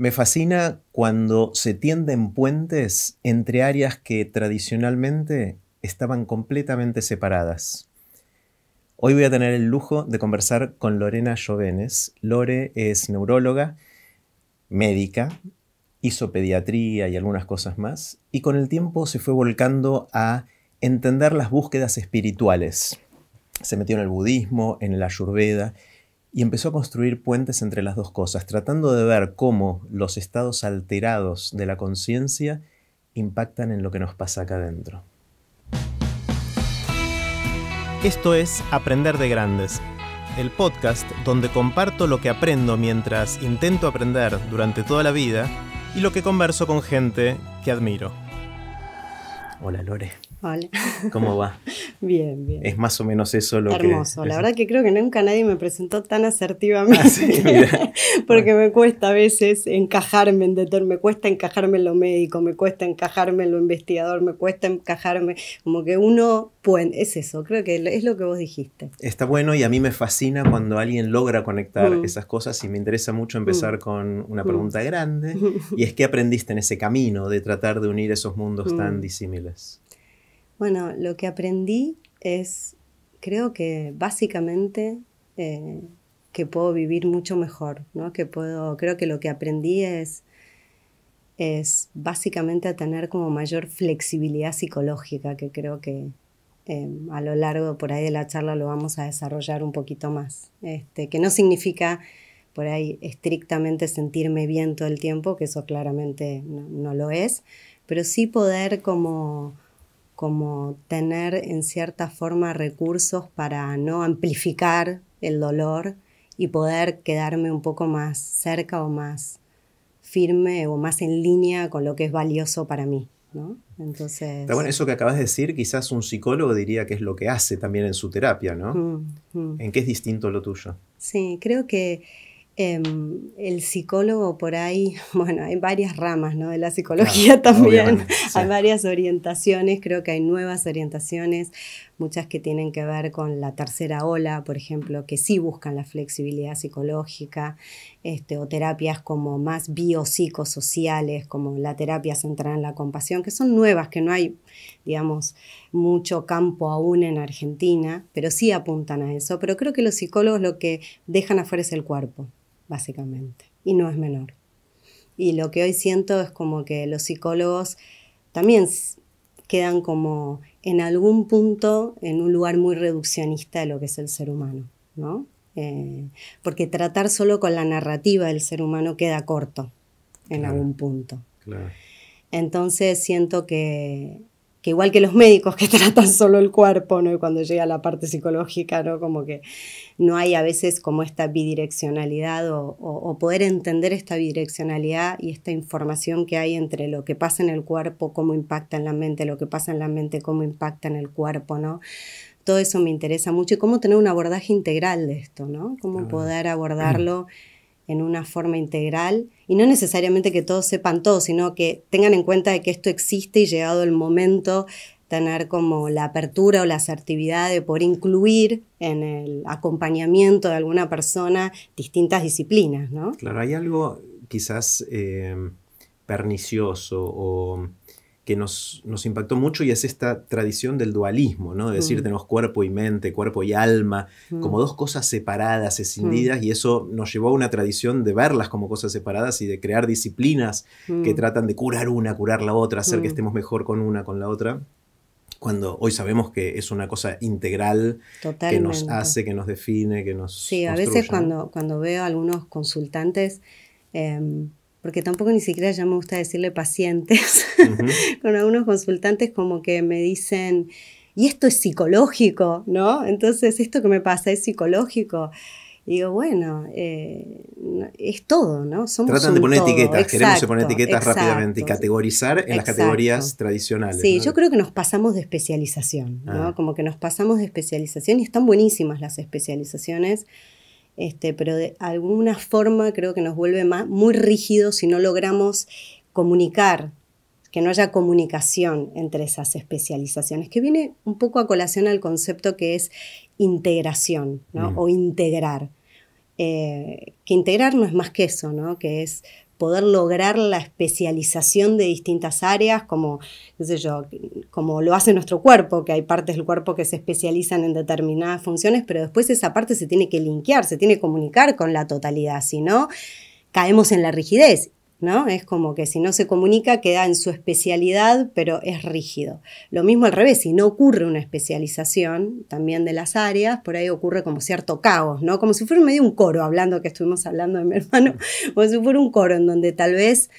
Me fascina cuando se tienden puentes entre áreas que tradicionalmente estaban completamente separadas. Hoy voy a tener el lujo de conversar con Lorena Jovenes. Lore es neuróloga, médica, hizo pediatría y algunas cosas más, y con el tiempo se fue volcando a entender las búsquedas espirituales. Se metió en el budismo, en la ayurveda, y empezó a construir puentes entre las dos cosas, tratando de ver cómo los estados alterados de la conciencia impactan en lo que nos pasa acá adentro. Esto es Aprender de Grandes, el podcast donde comparto lo que aprendo mientras intento aprender durante toda la vida y lo que converso con gente que admiro. Hola Lore. ¿Cómo va? bien, bien. Es más o menos eso lo que... Hermoso. La verdad que creo que nunca nadie me presentó tan asertivamente. Ah, porque me cuesta a veces encajarme en deter, me cuesta encajarme en lo médico, me cuesta encajarme en lo investigador, me cuesta encajarme... Como que uno... puede, es eso, creo que es lo que vos dijiste. Está bueno y a mí me fascina cuando alguien logra conectar mm. esas cosas y me interesa mucho empezar mm. con una pregunta mm. grande y es qué aprendiste en ese camino de tratar de unir esos mundos tan disímiles. Bueno, lo que aprendí es, creo que básicamente, eh, que puedo vivir mucho mejor, ¿no? Que puedo, creo que lo que aprendí es, es básicamente a tener como mayor flexibilidad psicológica, que creo que eh, a lo largo por ahí de la charla lo vamos a desarrollar un poquito más, este, que no significa por ahí estrictamente sentirme bien todo el tiempo, que eso claramente no lo es, pero sí poder como como tener en cierta forma recursos para no amplificar el dolor y poder quedarme un poco más cerca o más firme o más en línea con lo que es valioso para mí. ¿no? Entonces... Pero bueno, eso que acabas de decir, quizás un psicólogo diría que es lo que hace también en su terapia, ¿no? Mm, mm. ¿En qué es distinto lo tuyo? Sí, creo que Em, el psicólogo por ahí, bueno, hay varias ramas de la psicología también, hay varias orientaciones, creo que hay nuevas orientaciones, muchas que tienen que ver con la tercera ola, por ejemplo, que sí buscan la flexibilidad psicológica, este, o terapias como más biopsicosociales, como la terapia centrada en la compasión, que son nuevas, que no hay, digamos, mucho campo aún en Argentina, pero sí apuntan a eso. Pero creo que los psicólogos lo que dejan afuera es el cuerpo básicamente, y no es menor. Y lo que hoy siento es como que los psicólogos también quedan como en algún punto en un lugar muy reduccionista de lo que es el ser humano, ¿no? Eh, porque tratar solo con la narrativa del ser humano queda corto en algún punto. Entonces siento que que igual que los médicos que tratan solo el cuerpo, ¿no? Y cuando llega la parte psicológica, ¿no? Como que no hay a veces como esta bidireccionalidad o, poder entender esta bidireccionalidad y esta información que hay entre lo que pasa en el cuerpo, cómo impacta en la mente, lo que pasa en la mente, cómo impacta en el cuerpo, ¿no? Todo eso me interesa mucho y cómo tener un abordaje integral de esto, ¿no? Cómo poder abordarlo. en una forma integral y no necesariamente que todos sepan todo, sino que tengan en cuenta de que esto existe y llegado el momento tener como la apertura o la asertividad de poder incluir en el acompañamiento de alguna persona distintas disciplinas, ¿no? Claro, hay algo quizás eh, pernicioso o que nos, impactó mucho y es esta tradición del dualismo, ¿no? De decir, mm. tenemos cuerpo y mente, cuerpo y alma, mm. como dos cosas separadas, escindidas, mm. y eso nos llevó a una tradición de verlas como cosas separadas y de crear disciplinas que tratan de curar una, curar la otra, hacer que estemos mejor con una, con la otra, cuando hoy sabemos que es una cosa integral que nos hace, que nos define, que nos... Sí, a veces cuando, cuando veo a algunos consultantes... Em, porque tampoco ni siquiera ya me gusta decirle pacientes, con algunos consultantes como que me dicen, y esto es psicológico, ¿no? Entonces, esto que me pasa es psicológico. Y digo, bueno, eh, es todo, ¿no? Tratan de poner etiquetas, queremos poner etiquetas rápidamente y categorizar en las categorías tradicionales. Sí, yo creo que nos pasamos de especialización, ¿no? Ah. Como que nos pasamos de especialización y están buenísimas las especializaciones este, pero de alguna forma creo que nos vuelve muy rígidos si no logramos comunicar, que no haya comunicación entre esas especializaciones, que viene un poco a colación al concepto que es integración o integrar. Eh, que integrar no es más que eso, ¿no? que es poder lograr la especialización de distintas áreas, como, sé yo, como lo hace nuestro cuerpo, que hay partes del cuerpo que se especializan en determinadas funciones, pero después esa parte se tiene que linkear, se tiene que comunicar con la totalidad, si no, caemos en la rigidez ¿no? Es como que si no se comunica queda en su especialidad, pero es rígido. Lo mismo al revés, si no ocurre una especialización también de las áreas, por ahí ocurre como cierto caos, ¿no? Como si fuera medio un coro, hablando que estuvimos hablando de mi hermano, como si fuera un coro en donde tal vez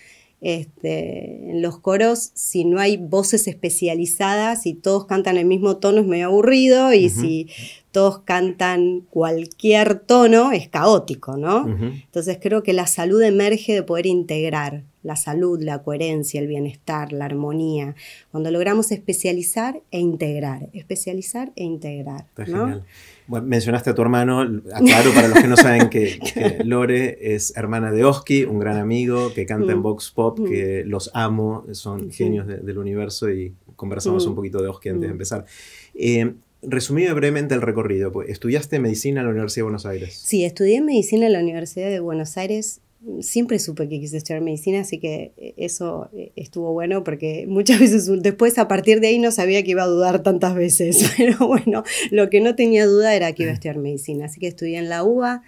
este, en los coros, si no hay voces especializadas y todos cantan el mismo tono es medio aburrido y si todos cantan cualquier tono, es caótico, ¿no? Entonces creo que la salud emerge de poder integrar la salud, la coherencia, el bienestar, la armonía, cuando logramos especializar e integrar, especializar e integrar. Está genial. mencionaste a tu hermano, aclaro para los que no saben que, Lore es hermana de Oski, un gran amigo que canta en mm. Vox Pop, mm. que los amo, son genios del universo y conversamos mm. un poquito de Oski antes de empezar. Eh, Resumime brevemente el recorrido. Pues, ¿Estudiaste medicina en la Universidad de Buenos Aires? Sí, estudié medicina en la Universidad de Buenos Aires. Siempre supe que quise estudiar medicina, así que eh, eso eh, estuvo bueno porque muchas veces después a partir de ahí no sabía que iba a dudar tantas veces, pero bueno, lo que no tenía duda era que iba a estudiar medicina, así que estudié en la UBA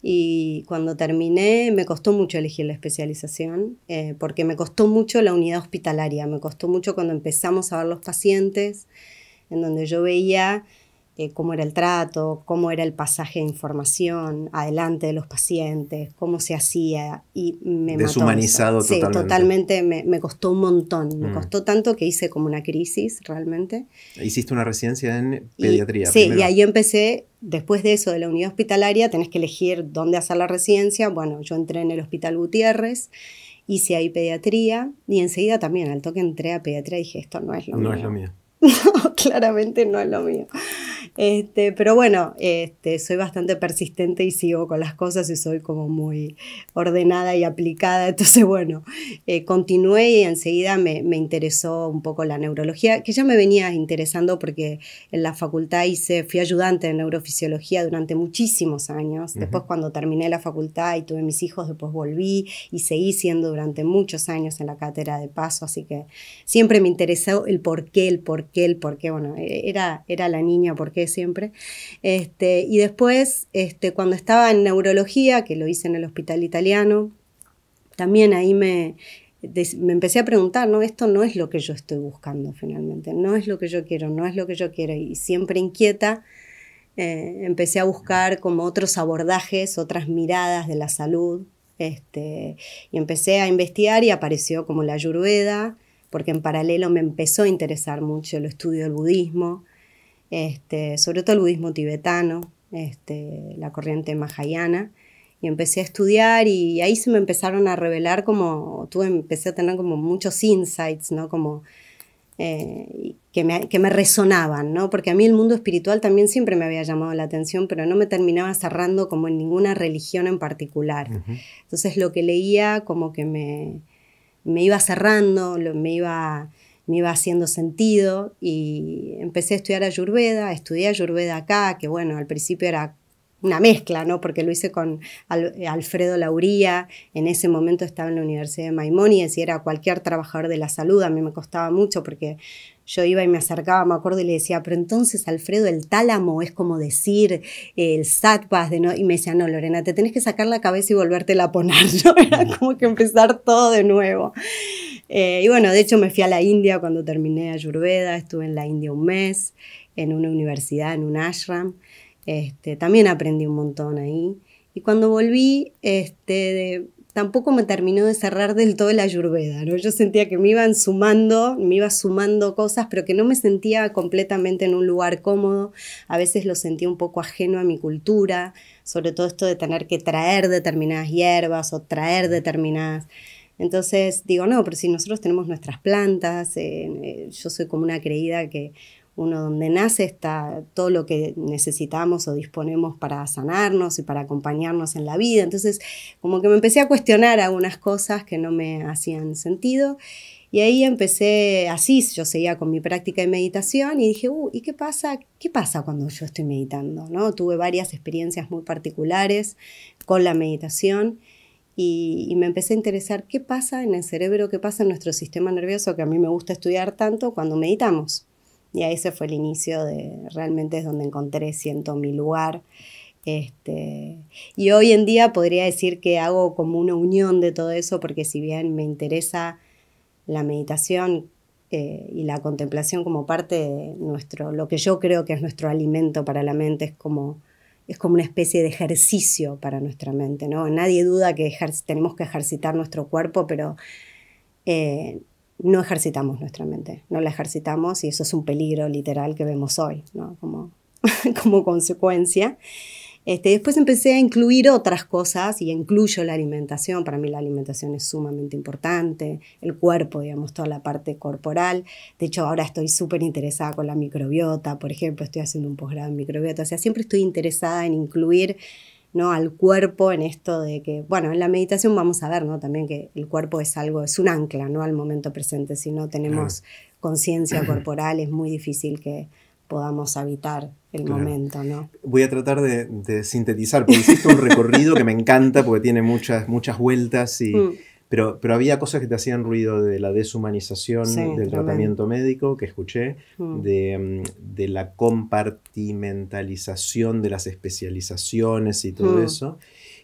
y cuando terminé me costó mucho elegir la especialización, eh, porque me costó mucho la unidad hospitalaria, me costó mucho cuando empezamos a ver los pacientes, en donde yo veía eh, cómo era el trato, cómo era el pasaje de información adelante de los pacientes, cómo se hacía y me deshumanizado totalmente. Sí, totalmente me, costó un montón, me mm. costó tanto que hice como una crisis realmente. Hiciste una residencia en pediatría. sí, y ahí empecé, después de eso de la unidad hospitalaria, tenés que elegir dónde hacer la residencia. Bueno, yo entré en el Hospital Gutiérrez hice ahí pediatría y enseguida también al toque entré a pediatría y dije, esto no es lo No es lo mío. No, claramente no es lo mío. Este, pero bueno, este, soy bastante persistente y sigo con las cosas y soy como muy ordenada y aplicada. Entonces, bueno, eh, continué y enseguida me, interesó un poco la neurología, que ya me venía interesando porque en la facultad hice, fui ayudante de neurofisiología durante muchísimos años. Después, cuando terminé la facultad y tuve mis hijos, después volví y seguí siendo durante muchos años en la cátedra de paso. Así que siempre me interesó el por qué, el por qué, el por qué. Bueno, e, era, era la niña, por qué siempre. Este, y después, este, cuando estaba en neurología, que lo hice en el hospital italiano, también ahí me, me empecé a preguntar, no, esto no es lo que yo estoy buscando finalmente, no es lo que yo quiero, no es lo que yo quiero. Y siempre inquieta, eh, empecé a buscar como otros abordajes, otras miradas de la salud. Este, y empecé a investigar y apareció como la ayurveda, porque en paralelo me empezó a interesar mucho el estudio del budismo este, sobre todo el budismo tibetano, este, la corriente mahayana, y empecé a estudiar y ahí se me empezaron a revelar como, tú empecé a tener como muchos insights, ¿no? Como eh, que, me, resonaban, ¿no? Porque a mí el mundo espiritual también siempre me había llamado la atención, pero no me terminaba cerrando como en ninguna religión en particular. Entonces lo que leía como que me, me iba cerrando, lo, me iba me iba haciendo sentido y empecé a estudiar ayurveda, estudié ayurveda acá, que bueno, al principio era una mezcla, ¿no? Porque lo hice con Alfredo Lauría, en ese momento estaba en la Universidad de Maimonides y era cualquier trabajador de la salud, a mí me costaba mucho porque yo iba y me acercaba, me acuerdo, y le decía, pero entonces, Alfredo, el tálamo es como decir eh, el satpas, de no... y me decía, no, Lorena, te tenés que sacar la cabeza y volvértela a poner, ¿no? Era como que empezar todo de nuevo. Eh, y bueno, de hecho me fui a la India cuando terminé Ayurveda, estuve en la India un mes, en una universidad, en un ashram. Este, también aprendí un montón ahí. Y cuando volví, este, tampoco me terminó de cerrar del todo la ayurveda, ¿no? Yo sentía que me iban sumando, me iba sumando cosas, pero que no me sentía completamente en un lugar cómodo. A veces lo sentía un poco ajeno a mi cultura, sobre todo esto de tener que traer determinadas hierbas o traer determinadas... Entonces digo, no, pero si nosotros tenemos nuestras plantas, eh, eh, yo soy como una creída que uno donde nace está todo lo que necesitamos o disponemos para sanarnos y para acompañarnos en la vida. Entonces, como que me empecé a cuestionar algunas cosas que no me hacían sentido. Y ahí empecé así, yo seguía con mi práctica de meditación y dije, uh, ¿y qué pasa? ¿Qué pasa cuando yo estoy meditando? ¿No? Tuve varias experiencias muy particulares con la meditación y, me empecé a interesar qué pasa en el cerebro, qué pasa en nuestro sistema nervioso, que a mí me gusta estudiar tanto cuando meditamos. Y ahí se fue el inicio de, realmente es donde encontré, siento mi lugar. Este, y hoy en día podría decir que hago como una unión de todo eso, porque si bien me interesa la meditación eh, y la contemplación como parte de nuestro, lo que yo creo que es nuestro alimento para la mente, es como, es como una especie de ejercicio para nuestra mente, ¿no? Nadie duda que tenemos que ejercitar nuestro cuerpo, pero eh, no ejercitamos nuestra mente, no la ejercitamos y eso es un peligro literal que vemos hoy, ¿no? Como, como consecuencia. Este, después empecé a incluir otras cosas y incluyo la alimentación. Para mí la alimentación es sumamente importante, el cuerpo, digamos, toda la parte corporal. De hecho, ahora estoy súper interesada con la microbiota, por ejemplo, estoy haciendo un posgrado en microbiota. O sea, siempre estoy interesada en incluir ¿no? al cuerpo en esto de que, bueno, en la meditación vamos a ver ¿no? también que el cuerpo es algo, es un ancla ¿no? al momento presente. Si no tenemos conciencia corporal es muy difícil que, podamos habitar el momento, ¿no? Voy a tratar de, sintetizar, porque hiciste un recorrido que me encanta porque tiene muchas, muchas vueltas y, mm. Pero, pero había cosas que te hacían ruido de la deshumanización del tratamiento médico que escuché, mm. de, mm, de, la compartimentalización de las especializaciones y todo mm. eso.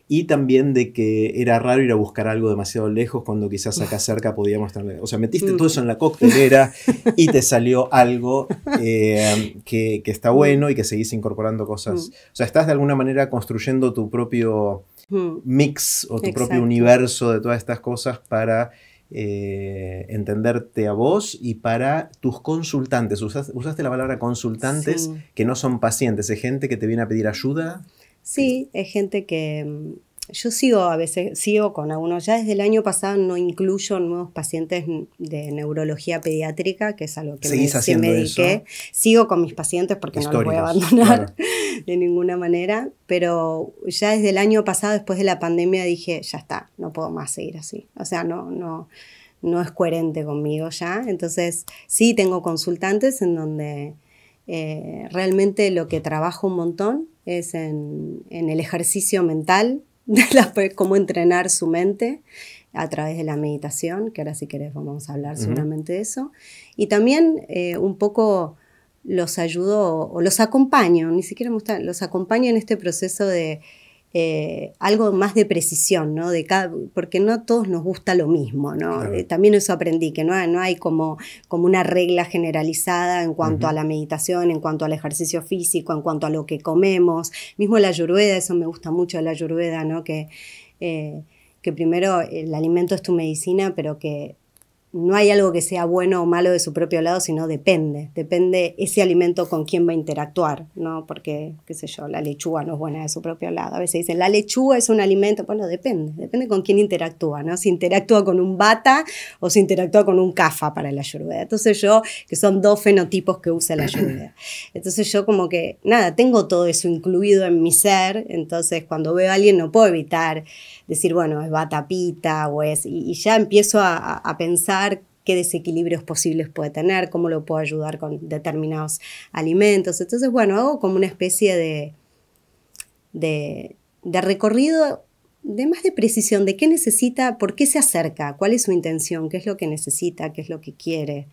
Y también de que era raro ir a buscar algo demasiado lejos cuando quizás acá cerca podíamos estar. O sea, metiste todo eso en la coctelera y te salió algo eh, que, que, está bueno y que seguís incorporando cosas. O sea, estás de alguna manera construyendo tu propio Hmm. mix o tu propio universo de todas estas cosas para eh, entenderte a vos y para tus consultantes. Usaste, la palabra consultantes que no son pacientes, es gente que te viene a pedir ayuda. Sí, es gente que mm, yo sigo a veces, sigo con algunos, ya desde el año pasado no incluyo nuevos pacientes de neurología pediátrica, que es algo que me, dediqué. Sigo con mis pacientes porque no los voy a abandonar de ninguna manera, pero ya desde el año pasado, después de la pandemia, dije, ya está, no puedo más seguir así. O sea, no, no, no es coherente conmigo ya. Entonces, sí tengo consultantes en donde... Eh, realmente lo que trabajo un montón es en el ejercicio mental, de cómo entrenar su mente a través de la meditación, que ahora si querés vamos a hablar solamente seguramente de eso. Y también eh, un poco los ayudo o los acompaño, ni siquiera me gusta, los acompaño en este proceso de eh, algo más de precisión, ¿no? De porque no a todos nos gusta lo mismo, ¿no? Eh, también eso aprendí, que no, no hay como, como una regla generalizada en cuanto a la meditación, en cuanto al ejercicio físico, en cuanto a lo que comemos. Mismo la ayurveda, eso me gusta mucho la ayurveda, ¿no? Que, eh, que primero el alimento es tu medicina, pero que no hay algo que sea bueno o malo de su propio lado, sino depende. Depende ese alimento con quién va a interactuar, ¿no? Porque, qué sé yo, la lechuga no es buena de su propio lado. A veces dicen, la lechuga es un alimento. Bueno, depende. Depende con quién interactúa, ¿no? Si interactúa con un bata o si interactúa con un cafa para la ayurveda. Entonces yo, que son dos fenotipos que usa la ayurveda. Entonces yo como que, nada, tengo todo eso incluido en mi ser. Entonces cuando veo a alguien no puedo evitar decir, bueno, es batapita o es... Y, ya empiezo a, pensar qué desequilibrios posibles puede tener, cómo lo puedo ayudar con determinados alimentos. Entonces, bueno, hago como una especie de, de, recorrido de más de precisión, de qué necesita, por qué se acerca, cuál es su intención, qué es lo que necesita, qué es lo que quiere.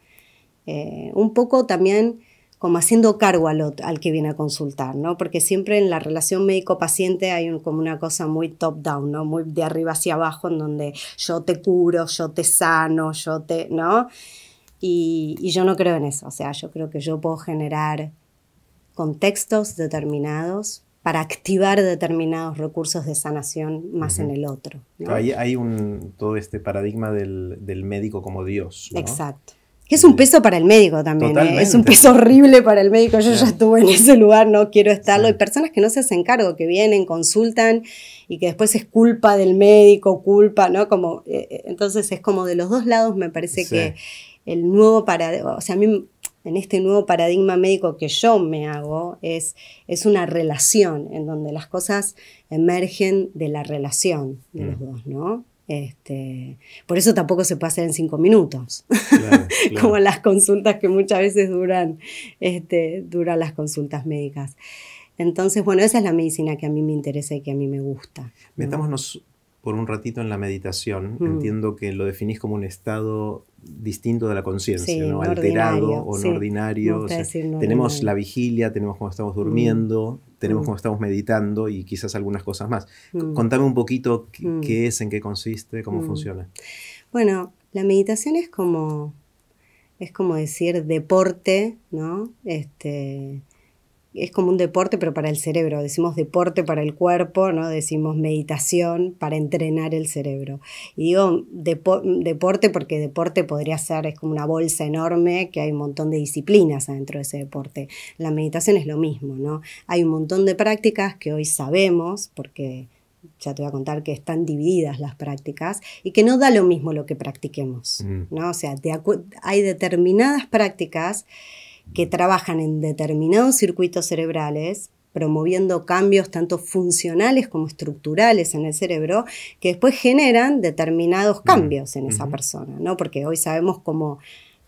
Eh, un poco también como haciendo cargo al, al que viene a consultar, ¿no? Porque siempre en la relación médico-paciente hay como una cosa muy top-down, ¿no? Muy de arriba hacia abajo, en donde yo te curo, yo te sano, yo te, ¿no? Y, yo no creo en eso, o sea, yo creo que yo puedo generar contextos determinados para activar determinados recursos de sanación más en el otro. Hay, un, todo este paradigma del, médico como Dios. Exacto es un peso para el médico también. ¿eh? Es un peso horrible para el médico. Yo ya estuve en ese lugar, no quiero estarlo. Hay personas que no se hacen cargo, que vienen, consultan y que después es culpa del médico, culpa, ¿no? Como, eh, eh, entonces es como de los dos lados me parece que el nuevo paradigma, o sea, a mí en este nuevo paradigma médico que yo me hago es, es una relación en donde las cosas emergen de la relación de los mm. dos, ¿no? Este, por eso tampoco se puede hacer en cinco minutos, como las consultas que muchas veces duran, este, duran las consultas médicas. Entonces, bueno, esa es la medicina que a mí me interesa y que a mí me gusta por un ratito en la meditación, mm. entiendo que lo definís como un estado distinto de la conciencia, ¿no? alterado o no ordinario. tenemos la vigilia, tenemos cuando estamos durmiendo, mm. tenemos mm. cuando estamos meditando y quizás algunas cosas más. Contame un poquito qué, es, en qué consiste, cómo funciona. Bueno, la meditación es como, es como decir deporte, ¿no? Este, es como un deporte, pero para el cerebro. Decimos deporte para el cuerpo, ¿no? Decimos meditación para entrenar el cerebro. Y digo deporte porque deporte podría ser, es como una bolsa enorme que hay un montón de disciplinas adentro de ese deporte. La meditación es lo mismo, ¿no? Hay un montón de prácticas que hoy sabemos porque ya te voy a contar que están divididas las prácticas y que no da lo mismo lo que practiquemos, mm. ¿no? O sea, hay determinadas prácticas que trabajan en determinados circuitos cerebrales, promoviendo cambios tanto funcionales como estructurales en el cerebro, que después generan determinados cambios en esa persona, ¿no? Porque hoy sabemos cómo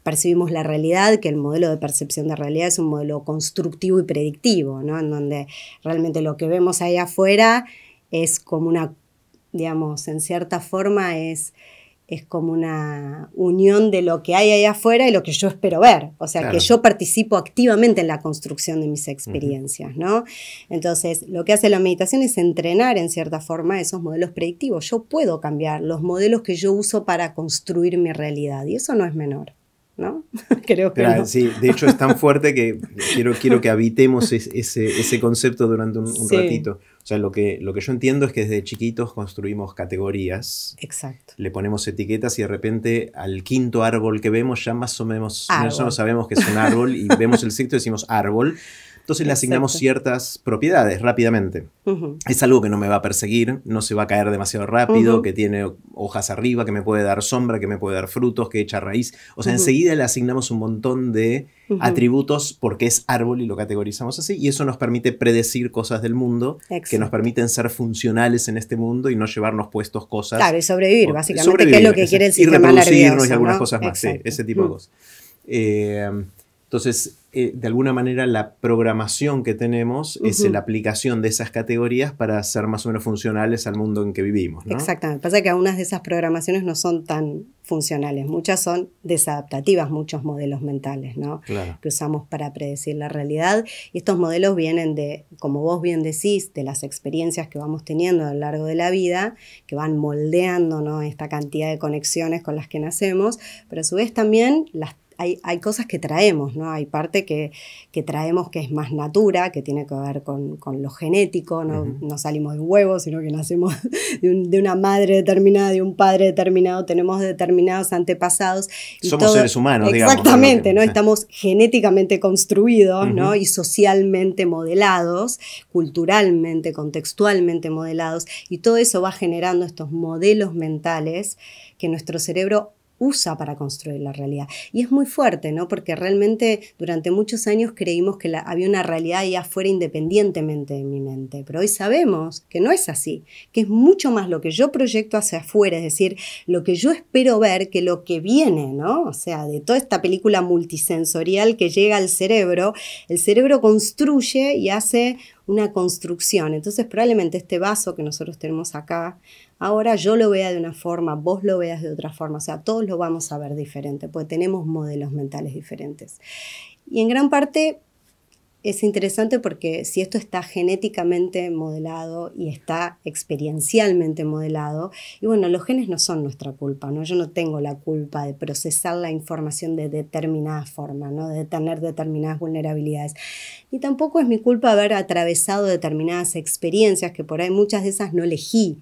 percibimos la realidad, que el modelo de percepción de realidad es un modelo constructivo y predictivo, ¿no? En donde realmente lo que vemos ahí afuera es como una, digamos, en cierta forma es es como una unión de lo que hay ahí afuera y lo que yo espero ver. O sea, que yo participo activamente en la construcción de mis experiencias, ¿no? Entonces, lo que hace la meditación es entrenar en cierta forma esos modelos predictivos. Yo puedo cambiar los modelos que yo uso para construir mi realidad y eso no es menor. ¿no? Creo que. sí. De hecho, es tan fuerte que quiero, quiero que habitemos ese, concepto durante un, ratito. O sea, lo que, lo que yo entiendo es que desde chiquitos construimos categorías. Exacto. Le ponemos etiquetas y de repente al quinto árbol que vemos ya más o menos, sabemos que es un árbol y vemos el sexto y decimos árbol. Entonces le asignamos ciertas propiedades rápidamente. Es algo que no me va a perseguir, no se va a caer demasiado rápido, que tiene hojas arriba, que me puede dar sombra, que me puede dar frutos, que echa raíz. O sea, enseguida le asignamos un montón de atributos porque es árbol y lo categorizamos así. Y eso nos permite predecir cosas del mundo que nos permiten ser funcionales en este mundo y no llevarnos puestos cosas. Claro, y sobrevivir, básicamente, es lo que quiere el sistema Y reproducirnos y algunas cosas más, sí, ese tipo de cosas. Eh, entonces, eh, de alguna manera la programación que tenemos es la aplicación de esas categorías para ser más o menos funcionales al mundo en que vivimos. Exactamente. Pasa que algunas de esas programaciones no son tan funcionales, muchas son desadaptativas, muchos modelos mentales ¿no? que usamos para predecir la realidad. Y estos modelos vienen de, como vos bien decís, de las experiencias que vamos teniendo a lo largo de la vida, que van moldeando esta cantidad de conexiones con las que nacemos, pero a su vez también las hay, cosas que traemos, ¿no? Hay parte que, que, traemos que es más natura, que tiene que ver con, lo genético, ¿no? no salimos de un huevo, sino que nacemos de, de, una madre determinada, de un padre determinado, tenemos determinados antepasados. Somos seres humanos, Exactamente, ¿no? Estamos genéticamente construidos, ¿no? Y socialmente modelados, culturalmente, contextualmente modelados, y todo eso va generando estos modelos mentales que nuestro cerebro usa para construir la realidad. Y es muy fuerte, ¿no? Porque realmente durante muchos años creímos que había una realidad ahí afuera independientemente de mi mente, pero hoy sabemos que no es así, que es mucho más lo que yo proyecto hacia afuera, es decir, lo que yo espero ver que lo que viene, ¿no? O sea, de toda esta película multisensorial que llega al cerebro, el cerebro construye y hace una construcción. Entonces probablemente este vaso que nosotros tenemos acá ahora yo lo vea de una forma, vos lo veas de otra forma, o sea, todos lo vamos a ver diferente, porque tenemos modelos mentales diferentes. Y en gran parte es interesante porque si esto está genéticamente modelado y está experiencialmente modelado, y bueno, los genes no son nuestra culpa, ¿no? Yo no tengo la culpa de procesar la información de determinada forma, ¿no? De tener determinadas vulnerabilidades. y tampoco es mi culpa haber atravesado determinadas experiencias que por ahí muchas de esas no elegí.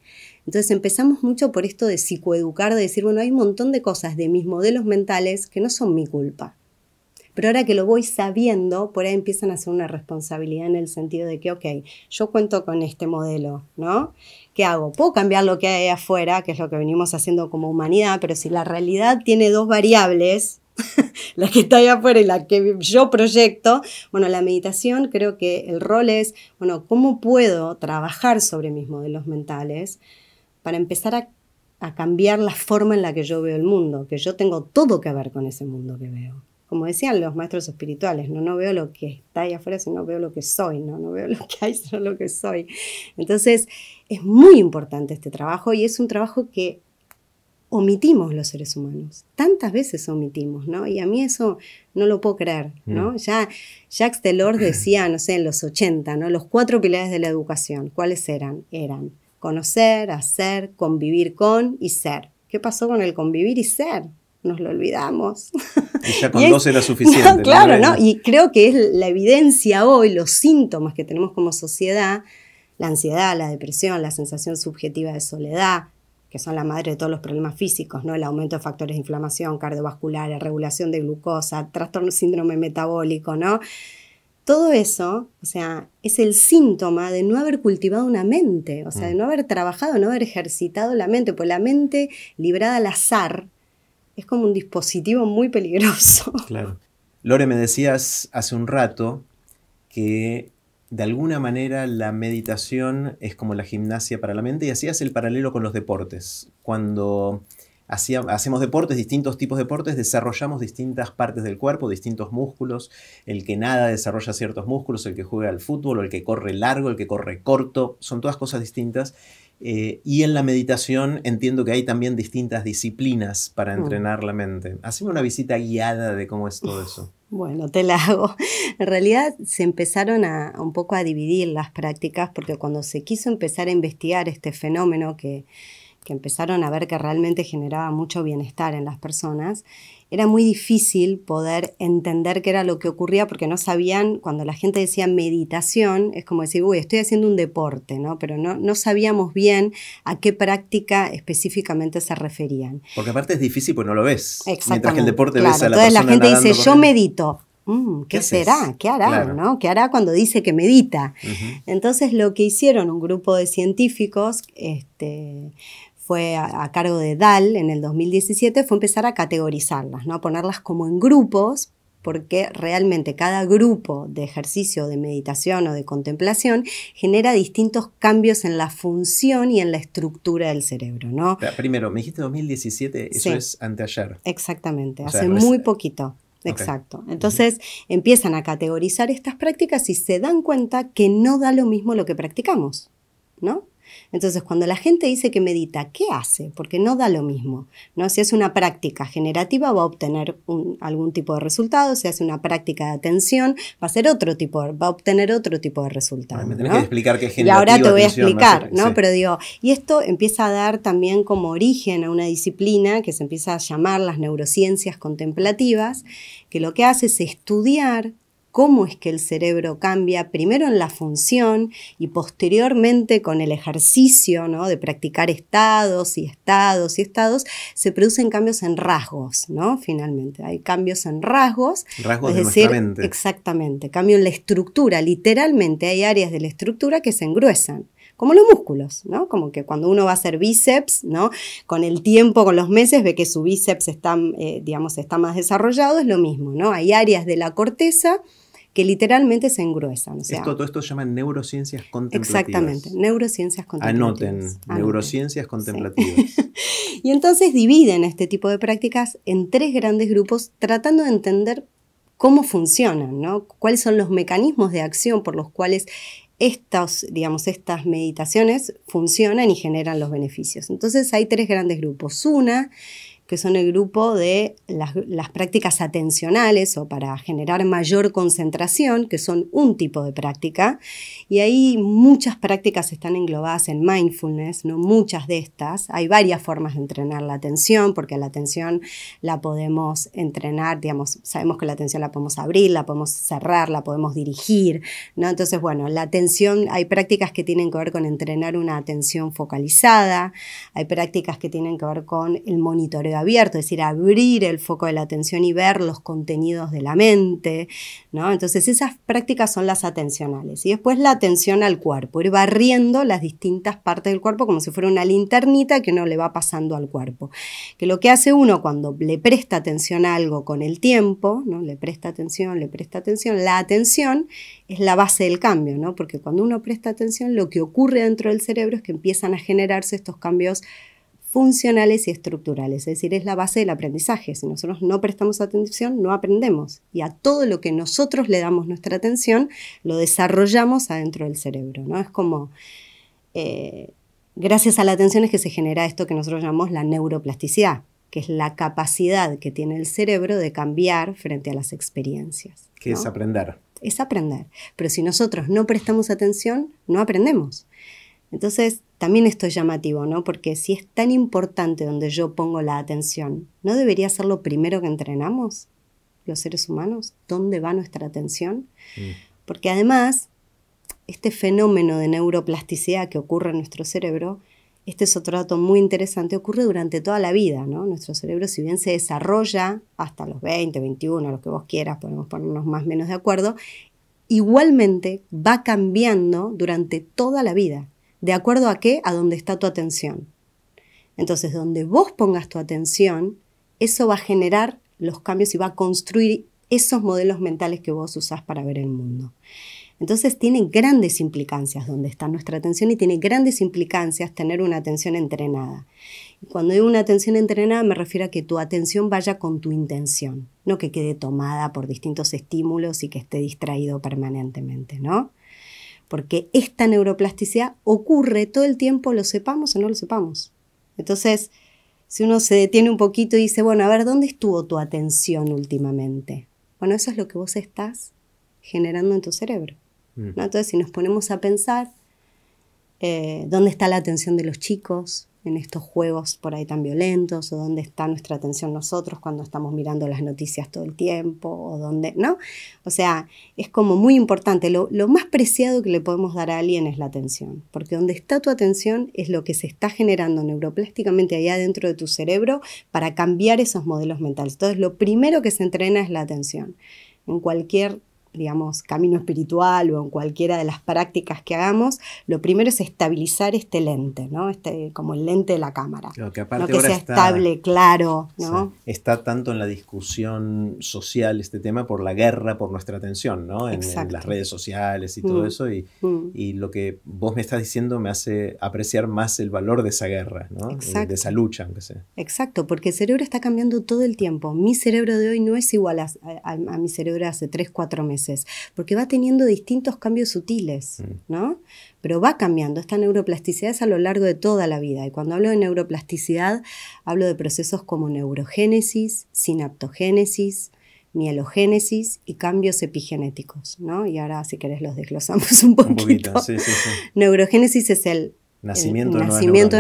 Entonces empezamos mucho por esto de psicoeducar, de decir, bueno, hay un montón de cosas de mis modelos mentales que no son mi culpa. Pero ahora que lo voy sabiendo, por ahí empiezan a ser una responsabilidad en el sentido de que, ok, yo cuento con este modelo, ¿no? ¿Qué hago? Puedo cambiar lo que hay afuera, que es lo que venimos haciendo como humanidad, pero si la realidad tiene dos variables, la que está ahí afuera y la que yo proyecto, bueno, la meditación creo que el rol es, bueno, ¿cómo puedo trabajar sobre mis modelos mentales? para empezar a, cambiar la forma en la que yo veo el mundo, que yo tengo todo que ver con ese mundo que veo como decían los maestros espirituales, no, no veo lo que está ahí afuera, sino veo lo que soy, no, no veo lo que hay, sino lo que soy. Entonces, es muy importante este trabajo y es un trabajo que omitimos los seres humanos. Tantas veces omitimos, ¿no? Y a mí eso no lo puedo creer, ¿no? Mm. Ya Jacques Delors decía, no sé, en los 80, ¿no? Los cuatro pilares de la educación, ¿cuáles eran? Eran conocer, hacer, convivir con y ser. ¿Qué pasó con el convivir y ser? Nos lo olvidamos. Y ya con dos era suficiente. claro, ¿no? Y creo que es la evidencia hoy, los síntomas que tenemos como sociedad, la ansiedad, la depresión, la sensación subjetiva de soledad, que son la madre de todos los problemas físicos, ¿no? El aumento de factores de inflamación cardiovascular, la regulación de glucosa, trastorno síndrome metabólico, ¿no? Todo eso, o sea, es el síntoma de no haber cultivado una mente, o sea, de mm. no haber trabajado, no haber ejercitado la mente, pues la mente librada al azar es como un dispositivo muy peligroso. Claro. Lore, me decías hace un rato que de alguna manera la meditación es como la gimnasia para la mente y hacías el paralelo con los deportes. Cuando hacemos deportes, distintos tipos de deportes, desarrollamos distintas partes del cuerpo, distintos músculos, el que nada desarrolla ciertos músculos, el que juega al fútbol, el que corre largo, el que corre corto, son todas cosas distintas. Eh, y en la meditación entiendo que hay también distintas disciplinas para mm. entrenar la mente. Haceme una visita guiada de cómo es todo eso. Bueno, te la hago. En realidad se empezaron a un poco a dividir las prácticas porque cuando se quiso empezar a investigar este fenómeno que, que empezaron a ver que realmente generaba mucho bienestar en las personas, era muy difícil poder entender qué era lo que ocurría porque no sabían, cuando la gente decía meditación, es como decir, uy, estoy haciendo un deporte, ¿no? Pero no, no sabíamos bien a qué práctica específicamente se referían. Porque aparte es difícil pues no lo ves. Exactamente. Mientras que el deporte ves a la Entonces la gente dice, yo medito, mm, ¿qué, será? ¿Qué hará? ¿no? ¿Qué hará cuando dice que medita? Entonces lo que hicieron un grupo de científicos este, fue a, cargo de DAL en el 2017 fue empezar a categorizarlas, ¿no? a ponerlas como en grupos, porque realmente cada grupo de ejercicio, de meditación o de contemplación genera distintos cambios en la función y en la estructura del cerebro. ¿no? primero, me dijiste 2017, eso es anteayer. Exactamente, hace muy poquito. Exacto. Entonces empiezan a categorizar estas prácticas y se dan cuenta que no da lo mismo lo que practicamos, ¿no? Entonces, cuando la gente dice que medita, ¿qué hace? Porque no da lo mismo. ¿no? Si es una práctica generativa, va a obtener algún tipo de resultado. Si hace una práctica de atención, va a ser otro tipo, va a obtener otro tipo de resultado. me tenés que explicar qué es Y ahora te voy a explicar, ¿no? Pero digo, y esto empieza a dar también como origen a una disciplina que se empieza a llamar las neurociencias contemplativas, que lo que hace es estudiar cómo es que el cerebro cambia, primero en la función y posteriormente con el ejercicio, ¿no? De practicar estados y estados y estados, se producen cambios en rasgos, ¿no? Finalmente, hay cambios en rasgos. Rasgos de nuestra Exactamente, cambio en la estructura, literalmente hay áreas de la estructura que se engruesan como los músculos, ¿no? Como que cuando uno va a hacer bíceps, ¿no? Con el tiempo, con los meses, ve que su bíceps está, eh, está más desarrollado, es lo mismo, ¿no? Hay áreas de la corteza que literalmente se engruesan. esto, todo esto se llama neurociencias contemplativas. Exactamente, neurociencias contemplativas. Anoten, neurociencias contemplativas. y entonces dividen este tipo de prácticas en tres grandes grupos tratando de entender cómo funcionan, ¿no? cuáles son los mecanismos de acción por los cuales digamos, estas meditaciones funcionan y generan los beneficios. Entonces hay tres grandes grupos. Una que son el grupo de las, prácticas atencionales o para generar mayor concentración, que son un tipo de práctica. Y ahí muchas prácticas están englobadas en mindfulness, ¿no? muchas de estas. Hay varias formas de entrenar la atención, porque la atención la podemos entrenar, digamos, sabemos que la atención la podemos abrir, la podemos cerrar, la podemos dirigir. ¿no? Entonces, bueno, la atención, hay prácticas que tienen que ver con entrenar una atención focalizada, hay prácticas que tienen que ver con el monitoreo abierto, es decir, abrir el foco de la atención y ver los contenidos de la mente, ¿no? Entonces esas prácticas son las atencionales. Y después la atención al cuerpo, ir barriendo las distintas partes del cuerpo como si fuera una linternita que uno le va pasando al cuerpo. Que lo que hace uno cuando le presta atención a algo con el tiempo, ¿no? Le presta atención, le presta atención, la atención es la base del cambio, ¿no? Porque cuando uno presta atención, lo que ocurre dentro del cerebro es que empiezan a generarse estos cambios funcionales y estructurales, es decir, es la base del aprendizaje. Si nosotros no prestamos atención, no aprendemos. Y a todo lo que nosotros le damos nuestra atención, lo desarrollamos adentro del cerebro. ¿no? Es como, eh, gracias a la atención es que se genera esto que nosotros llamamos la neuroplasticidad, que es la capacidad que tiene el cerebro de cambiar frente a las experiencias. Que es aprender? Es aprender. Pero si nosotros no prestamos atención, no aprendemos. Entonces, también esto es llamativo, ¿no? Porque si es tan importante donde yo pongo la atención, ¿no debería ser lo primero que entrenamos los seres humanos? ¿Dónde va nuestra atención? Mm. Porque además, este fenómeno de neuroplasticidad que ocurre en nuestro cerebro, este es otro dato muy interesante, ocurre durante toda la vida, ¿no? Nuestro cerebro, si bien se desarrolla hasta los 20, 21, lo que vos quieras, podemos ponernos más o menos de acuerdo, igualmente va cambiando durante toda la vida. ¿De acuerdo a qué? A dónde está tu atención. Entonces, donde vos pongas tu atención, eso va a generar los cambios y va a construir esos modelos mentales que vos usás para ver el mundo. Entonces tiene grandes implicancias donde está nuestra atención y tiene grandes implicancias tener una atención entrenada. cuando digo una atención entrenada me refiero a que tu atención vaya con tu intención, no que quede tomada por distintos estímulos y que esté distraído permanentemente, ¿no? porque esta neuroplasticidad ocurre todo el tiempo, lo sepamos o no lo sepamos. Entonces, si uno se detiene un poquito y dice, bueno, a ver, ¿dónde estuvo tu atención últimamente? Bueno, eso es lo que vos estás generando en tu cerebro. Mm. Entonces, si nos ponemos a pensar, eh, ¿dónde está la atención de los chicos? en estos juegos por ahí tan violentos, o dónde está nuestra atención nosotros cuando estamos mirando las noticias todo el tiempo, o dónde, ¿no? O sea, es como muy importante, lo, más preciado que le podemos dar a alguien es la atención, porque donde está tu atención es lo que se está generando neuroplásticamente allá dentro de tu cerebro para cambiar esos modelos mentales. Entonces, lo primero que se entrena es la atención, en cualquier digamos, camino espiritual o en cualquiera de las prácticas que hagamos, lo primero es estabilizar este lente, ¿no? Este, como el lente de la cámara. que sea estable, claro, ¿no? Está tanto en la discusión social este tema por la guerra, por nuestra atención, ¿no? En, las redes sociales y todo mm. eso. Mm. Y, lo que vos me estás diciendo me hace apreciar más el valor de esa guerra, ¿no? Eh, de esa lucha, aunque sea. Exacto, porque el cerebro está cambiando todo el tiempo. Mi cerebro de hoy no es igual a, mi cerebro hace 3, 4 meses porque va teniendo distintos cambios sutiles, mm. ¿no? Pero va cambiando, esta neuroplasticidad es a lo largo de toda la vida, y cuando hablo de neuroplasticidad, hablo de procesos como neurogénesis, sinaptogénesis, mielogénesis y cambios epigenéticos, ¿no? Y ahora si querés los desglosamos un poquito. sí, sí, Neurogénesis es el nacimiento, de,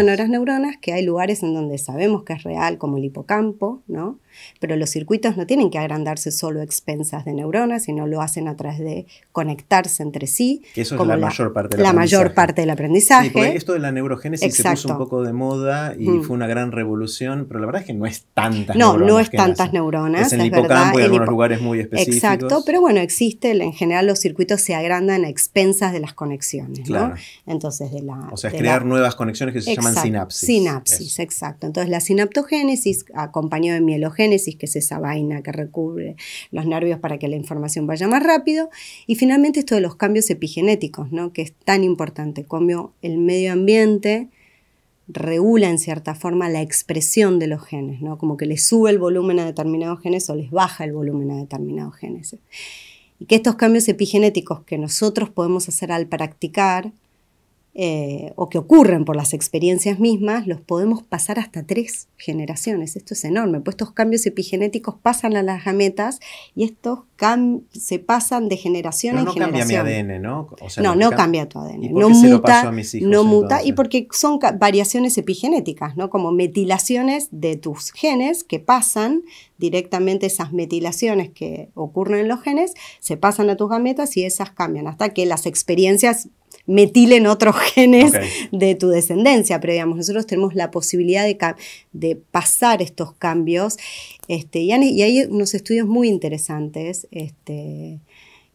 nuevas neuronas, que hay lugares en donde sabemos que es real, como el hipocampo, ¿no? Pero los circuitos no tienen que agrandarse solo a expensas de neuronas, sino lo hacen a través de conectarse entre sí. eso es la, mayor parte del la mayor parte del aprendizaje. esto de la neurogénesis se puso un poco de moda y mm. fue una gran revolución, pero la verdad es que no es tantas no, neuronas. No, no es tantas neuronas. Es en el hipocampo y en algunos lugares muy específicos. Exacto, pero bueno, existe, en general los circuitos se agrandan a expensas de las conexiones. ¿no? Entonces, de O sea, es crear nuevas conexiones que se llaman sinapsis. Sinapsis, exacto. Entonces la sinaptogénesis acompañada de mielogénesis que es esa vaina que recubre los nervios para que la información vaya más rápido. Y finalmente esto de los cambios epigenéticos, ¿no? que es tan importante, como el medio ambiente regula en cierta forma la expresión de los genes, ¿no? como que les sube el volumen a determinados genes o les baja el volumen a determinados genes. Y que estos cambios epigenéticos que nosotros podemos hacer al practicar, eh, o que ocurren por las experiencias mismas, los podemos pasar hasta tres generaciones. Esto es enorme, pues estos cambios epigenéticos pasan a las gametas y estos se pasan de generación en generación. No cambia mi ADN, ¿no? no, no, cambia, tu ADN. no muta, no muta y porque son variaciones epigenéticas, ¿no? Como metilaciones de tus genes que pasan directamente esas metilaciones que ocurren en los genes se pasan a tus gametas y esas cambian hasta que las experiencias metilen otros genes de tu descendencia, pero digamos, nosotros tenemos la posibilidad de, de pasar estos cambios este, y, hay unos estudios muy interesantes. Este,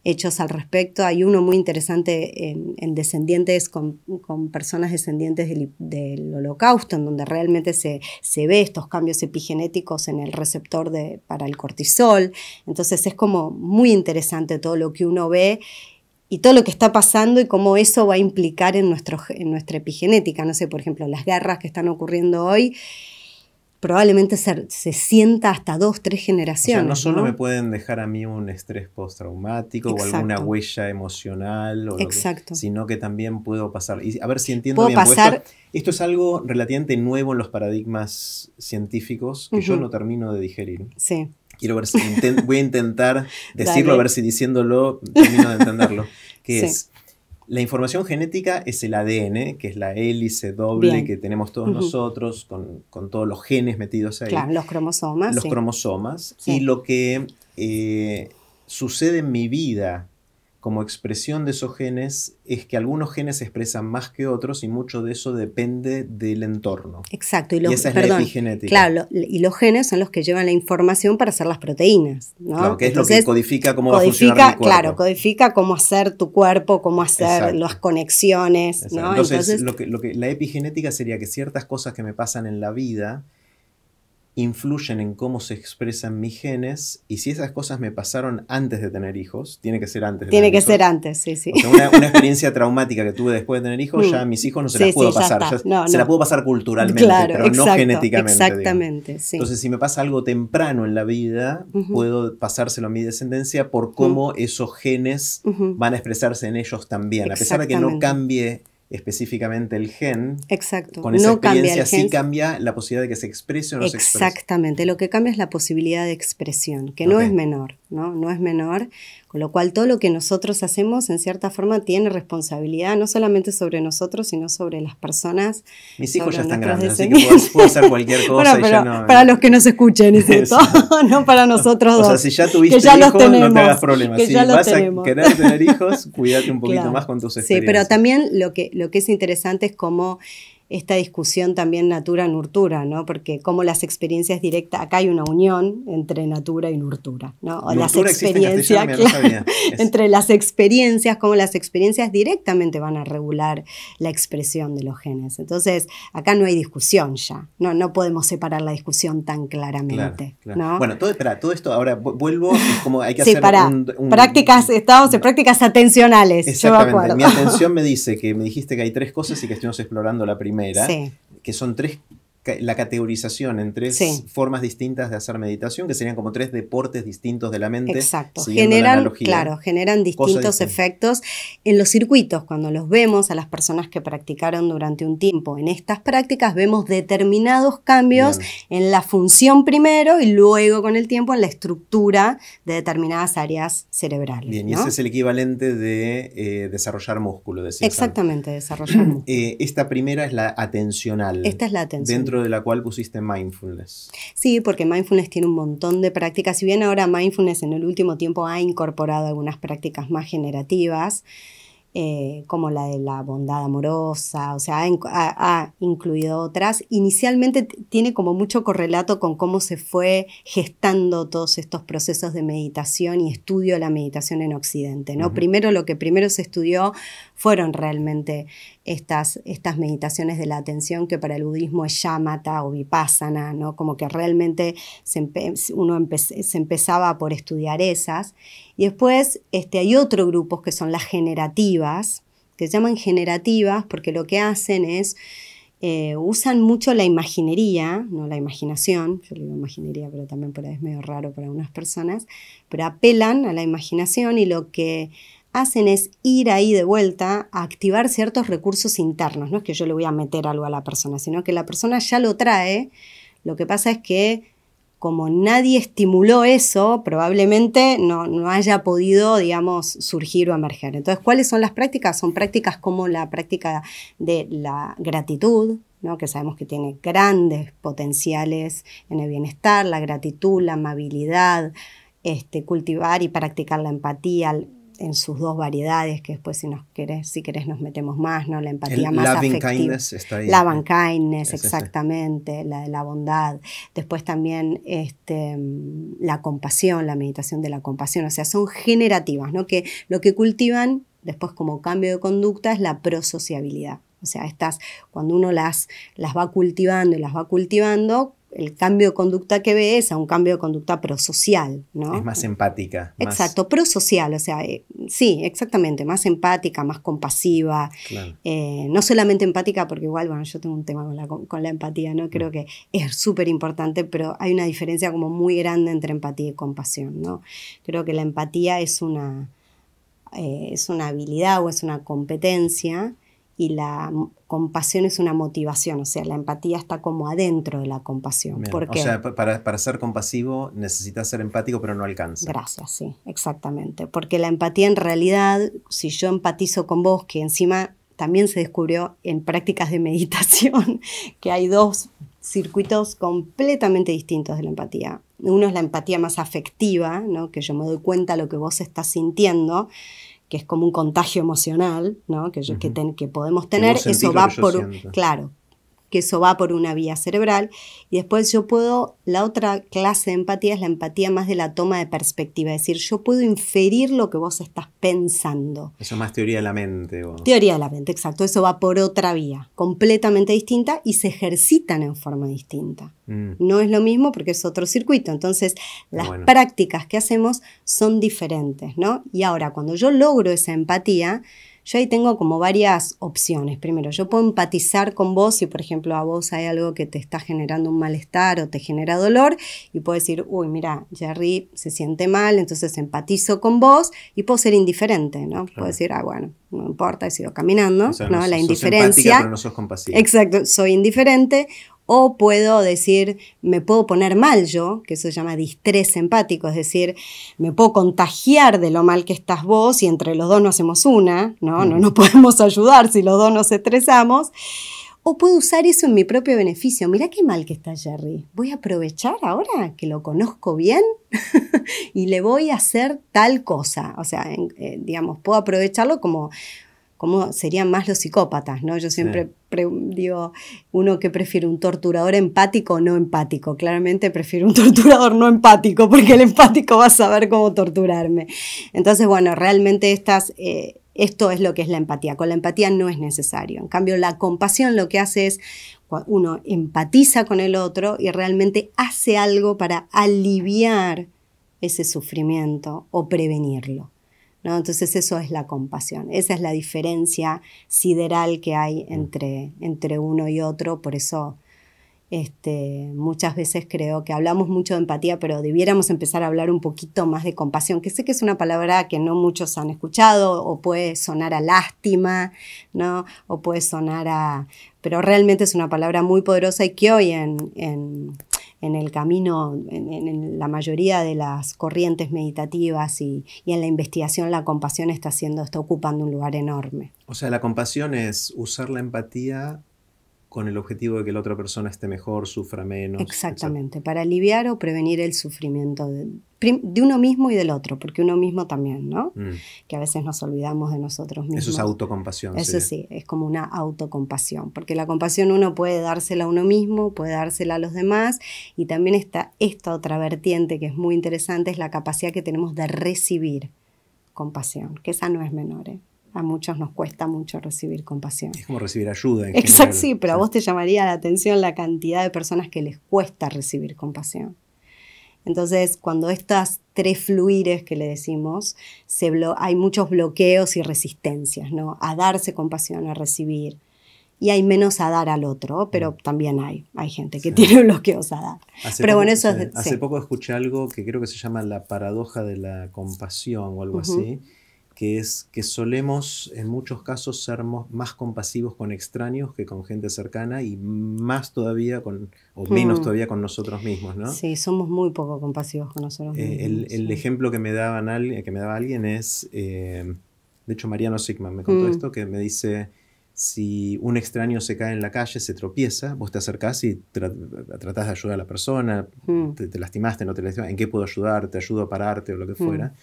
hechos al respecto. Hay uno muy interesante en, descendientes, con, personas descendientes del, holocausto, en donde realmente se, se, ve estos cambios epigenéticos en el receptor de, para el cortisol. Entonces es como muy interesante todo lo que uno ve y todo lo que está pasando y cómo eso va a implicar en, nuestro, en nuestra epigenética. No sé, por ejemplo, las guerras que están ocurriendo hoy, probablemente se, sienta hasta dos, tres generaciones. O sea, no solo me pueden dejar a mí un estrés postraumático o alguna huella emocional, o Exacto. sino que también puedo pasar. Y a ver si entiendo bien. Pasar... Esto, es algo relativamente nuevo en los paradigmas científicos que yo no termino de digerir. Sí. Quiero ver si voy a intentar decirlo, a ver si diciéndolo termino de entenderlo. que es? La información genética es el ADN, que es la hélice doble que tenemos todos nosotros, con, todos los genes metidos ahí. Claro, los cromosomas. Los cromosomas. Y lo que eh, sucede en mi vida como expresión de esos genes es que algunos genes se expresan más que otros y mucho de eso depende del entorno. Exacto, y, los, esa es la epigenética. Claro, y los genes son los que llevan la información para hacer las proteínas, ¿no? Claro, que es lo que codifica cómo va a funcionar cuerpo. Claro, codifica cómo hacer tu cuerpo, cómo hacer las conexiones, ¿no? Entonces, Entonces lo, que, lo que, la epigenética sería que ciertas cosas que me pasan en la vida influyen en cómo se expresan mis genes y si esas cosas me pasaron antes de tener hijos, tiene que ser antes. De tiene que ser antes, sí, sí. una, experiencia traumática que tuve después de tener hijos, mm. ya a mis hijos no se la las puedo pasar, se la puedo pasar culturalmente, pero no genéticamente. Exactamente, sí. Entonces, si me pasa algo temprano en la vida, puedo pasárselo a mi descendencia por cómo mm. esos genes van a expresarse en ellos también, a pesar de que no cambie específicamente el gen. Exacto. Con esa no experiencia cambia sí cambia la posibilidad de que se exprese o no se exprese. Exactamente. Lo que cambia es la posibilidad de expresión, que no es menor. ¿no? no es menor, con lo cual todo lo que nosotros hacemos en cierta forma tiene responsabilidad, no solamente sobre nosotros, sino sobre las personas. Mis hijos ya están grandes, así que puedo, hacer cualquier cosa. bueno, pero y ya no... Para los que nos escuchen, es cierto, no para nosotros O sea, si ya tuviste que ya hijos, los tenemos, no te hagas problemas. Si vas tenemos. a querer tener hijos, cuídate un poquito más con tus experiencias. Sí, pero también lo que, lo que es interesante es cómo esta discusión también natura-nurtura, ¿no? Porque como las experiencias directas, acá hay una unión entre natura y nurtura, ¿no? O las experiencias, entre las experiencias, como las experiencias directamente van a regular la expresión de los genes. Entonces, acá no hay discusión ya, no, no podemos separar la discusión tan claramente, Bueno, todo, todo esto, ahora vuelvo, como hay que hacer prácticas, en prácticas atencionales, Mi atención me dice que me dijiste que hay tres cosas y que estuvimos explorando la primera que son tres la categorización en tres formas distintas de hacer meditación, que serían como tres deportes distintos de la mente. Exacto, generan, claro, generan distintos efectos en los circuitos. Cuando los vemos a las personas que practicaron durante un tiempo en estas prácticas, vemos determinados cambios en la función primero y luego con el tiempo en la estructura de determinadas áreas cerebrales. Bien, y ese es el equivalente de eh, desarrollar músculo, decir. Exactamente, desarrollar músculo. Eh, esta primera es la atencional. Esta es la atención. Dentro de la cual pusiste mindfulness. Sí, porque mindfulness tiene un montón de prácticas. Si bien ahora mindfulness en el último tiempo ha incorporado algunas prácticas más generativas, eh, como la de la bondad amorosa, o sea, ha, incluido otras. Inicialmente tiene como mucho correlato con cómo se fue gestando todos estos procesos de meditación y estudio de la meditación en Occidente, ¿no? Primero lo que primero se estudió fueron realmente estas, estas meditaciones de la atención que para el budismo es yamata o vipassana, ¿no? como que realmente se uno se empezaba por estudiar esas. Y después este, hay otro grupo que son las generativas, que se llaman generativas porque lo que hacen es... Eh, usan mucho la imaginería, no la imaginación, yo le digo imaginería, pero también por es medio raro para algunas personas, pero apelan a la imaginación y lo que hacen es ir ahí de vuelta a activar ciertos recursos internos. No es que yo le voy a meter algo a la persona, sino que la persona ya lo trae. Lo que pasa es que como nadie estimuló eso, probablemente no, haya podido, digamos, surgir o emerger. Entonces, ¿cuáles son las prácticas? Son prácticas como la práctica de la gratitud, ¿no? que sabemos que tiene grandes potenciales en el bienestar, la gratitud, la amabilidad, este, cultivar y practicar la empatía, en sus dos variedades, que después si nos querés, si querés nos metemos más, ¿no? La empatía más loving afectiva. Kindness está ahí. kindness, este. exactamente, la de la bondad. Después también este, la compasión, la meditación de la compasión. O sea, son generativas, ¿no? Que lo que cultivan después como cambio de conducta es la prosociabilidad. O sea, estas, cuando uno las, las va cultivando y las va cultivando, el cambio de conducta que ve es a un cambio de conducta prosocial, ¿no? Es más empática. Exacto, prosocial, o sea, eh, sí, exactamente, más empática, más compasiva, eh, no solamente empática, porque igual, bueno, yo tengo un tema con la, con la empatía, ¿no? Creo mm. que es súper importante, pero hay una diferencia como muy grande entre empatía y compasión, ¿no? Creo que la empatía es una, eh, es una habilidad o es una competencia y la compasión es una motivación, o sea, la empatía está como adentro de la compasión. O sea, para, para, ser compasivo necesitas ser empático, pero no alcanza. Gracias, sí, exactamente. Porque la empatía en realidad, si yo empatizo con vos, que encima también se descubrió en prácticas de meditación, que hay dos circuitos completamente distintos de la empatía. Uno es la empatía más afectiva, ¿no? que yo me doy cuenta de lo que vos estás sintiendo, que es como un contagio emocional, ¿no? Que, podemos tener, eso va por... Claro, que eso va por una vía cerebral. Y después yo puedo, la otra clase de empatía es la empatía más de la toma de perspectiva, es decir, yo puedo inferir lo que vos estás pensando. Eso más teoría de la mente. Teoría de la mente, exacto. Eso va por otra vía, completamente distinta y se ejercitan en forma distinta. Mm. No es lo mismo porque es otro circuito. Entonces, las prácticas que hacemos son diferentes, ¿no? Y ahora, cuando yo logro esa empatía, yo ahí tengo como varias opciones. Primero, yo puedo empatizar con vos si, por ejemplo, a vos hay algo que te está generando un malestar o te genera dolor y puedo decir, uy, mira, Jerry se siente mal, entonces empatizo con vos y puedo ser indiferente, ¿no? Puedo decir, ah, bueno, no importa, he sido caminando, ¿no? la indiferencia. Exacto, soy indiferente o puedo decir, me puedo poner mal yo, que eso se llama distrés empático, es decir, me puedo contagiar de lo mal que estás vos y entre los dos no hacemos una, ¿no? No nos podemos ayudar si los dos nos estresamos. O puedo usar eso en mi propio beneficio. Mirá qué mal que está Jerry. Voy a aprovechar ahora que lo conozco bien y le voy a hacer tal cosa. O sea, eh, digamos, puedo aprovecharlo como cómo serían más los psicópatas, ¿no? Yo siempre digo, uno que prefiere un torturador empático o no empático. Claramente prefiero un torturador no empático, porque el empático va a saber cómo torturarme. Entonces, bueno, realmente estas, eh, esto es lo que es la empatía. Con la empatía no es necesario. En cambio, la compasión lo que hace es uno empatiza con el otro y realmente hace algo para aliviar ese sufrimiento o prevenirlo. Entonces eso es la compasión, esa es la diferencia sideral que hay mm. entre, entre uno y otro, por eso este, muchas veces creo que hablamos mucho de empatía, pero debiéramos empezar a hablar un poquito más de compasión, que sé que es una palabra que no muchos han escuchado, o puede sonar a lástima, ¿no? O puede sonar a... Pero realmente es una palabra muy poderosa y que hoy en en el camino, en, la mayoría de las corrientes meditativas y, en la investigación, la compasión está, haciendo está ocupando un lugar enorme. O sea, la compasión es usar la empatía con el objetivo de que la otra persona esté mejor, sufra menos. Exactamente, para aliviar o prevenir el sufrimiento de, uno mismo y del otro, porque uno mismo también, ¿no? Mm. Que a veces nos olvidamos de nosotros mismos. Eso es autocompasión. Eso sí, es como una autocompasión, porque la compasión uno puede dársela a uno mismo, puede dársela a los demás, y también está esta otra vertiente que es muy interesante, es la capacidad que tenemos de recibir compasión, que esa no es menor. ¿eh? a muchos nos cuesta mucho recibir compasión. Es como recibir ayuda. Exacto, sí, pero a vos te llamaría la atención la cantidad de personas que les cuesta recibir compasión. Entonces, cuando estas tres fluires que le decimos, hay muchos bloqueos y resistencias, ¿no? A darse compasión, a recibir. Y hay menos a dar al otro, pero mm. también hay, hay gente que tiene bloqueos a dar. pero bueno, eso es Hace poco escuché algo que creo que se llama la paradoja de la compasión o algo así que es que solemos en muchos casos ser más compasivos con extraños que con gente cercana y más todavía con, o hmm. menos todavía con nosotros mismos, ¿no? Sí, somos muy poco compasivos con nosotros eh, mismos. el, ejemplo que me, daban alguien que me daba alguien es, eh, de hecho Mariano Sigman me contó hmm. esto, que me dice, si un extraño se cae en la calle, se tropieza, vos te acercás y tratás de ayudar a la persona, hmm. te, lastimaste, no te lastimaste, ¿en qué puedo ayudar? ¿Te ayudo a pararte o lo que fuera?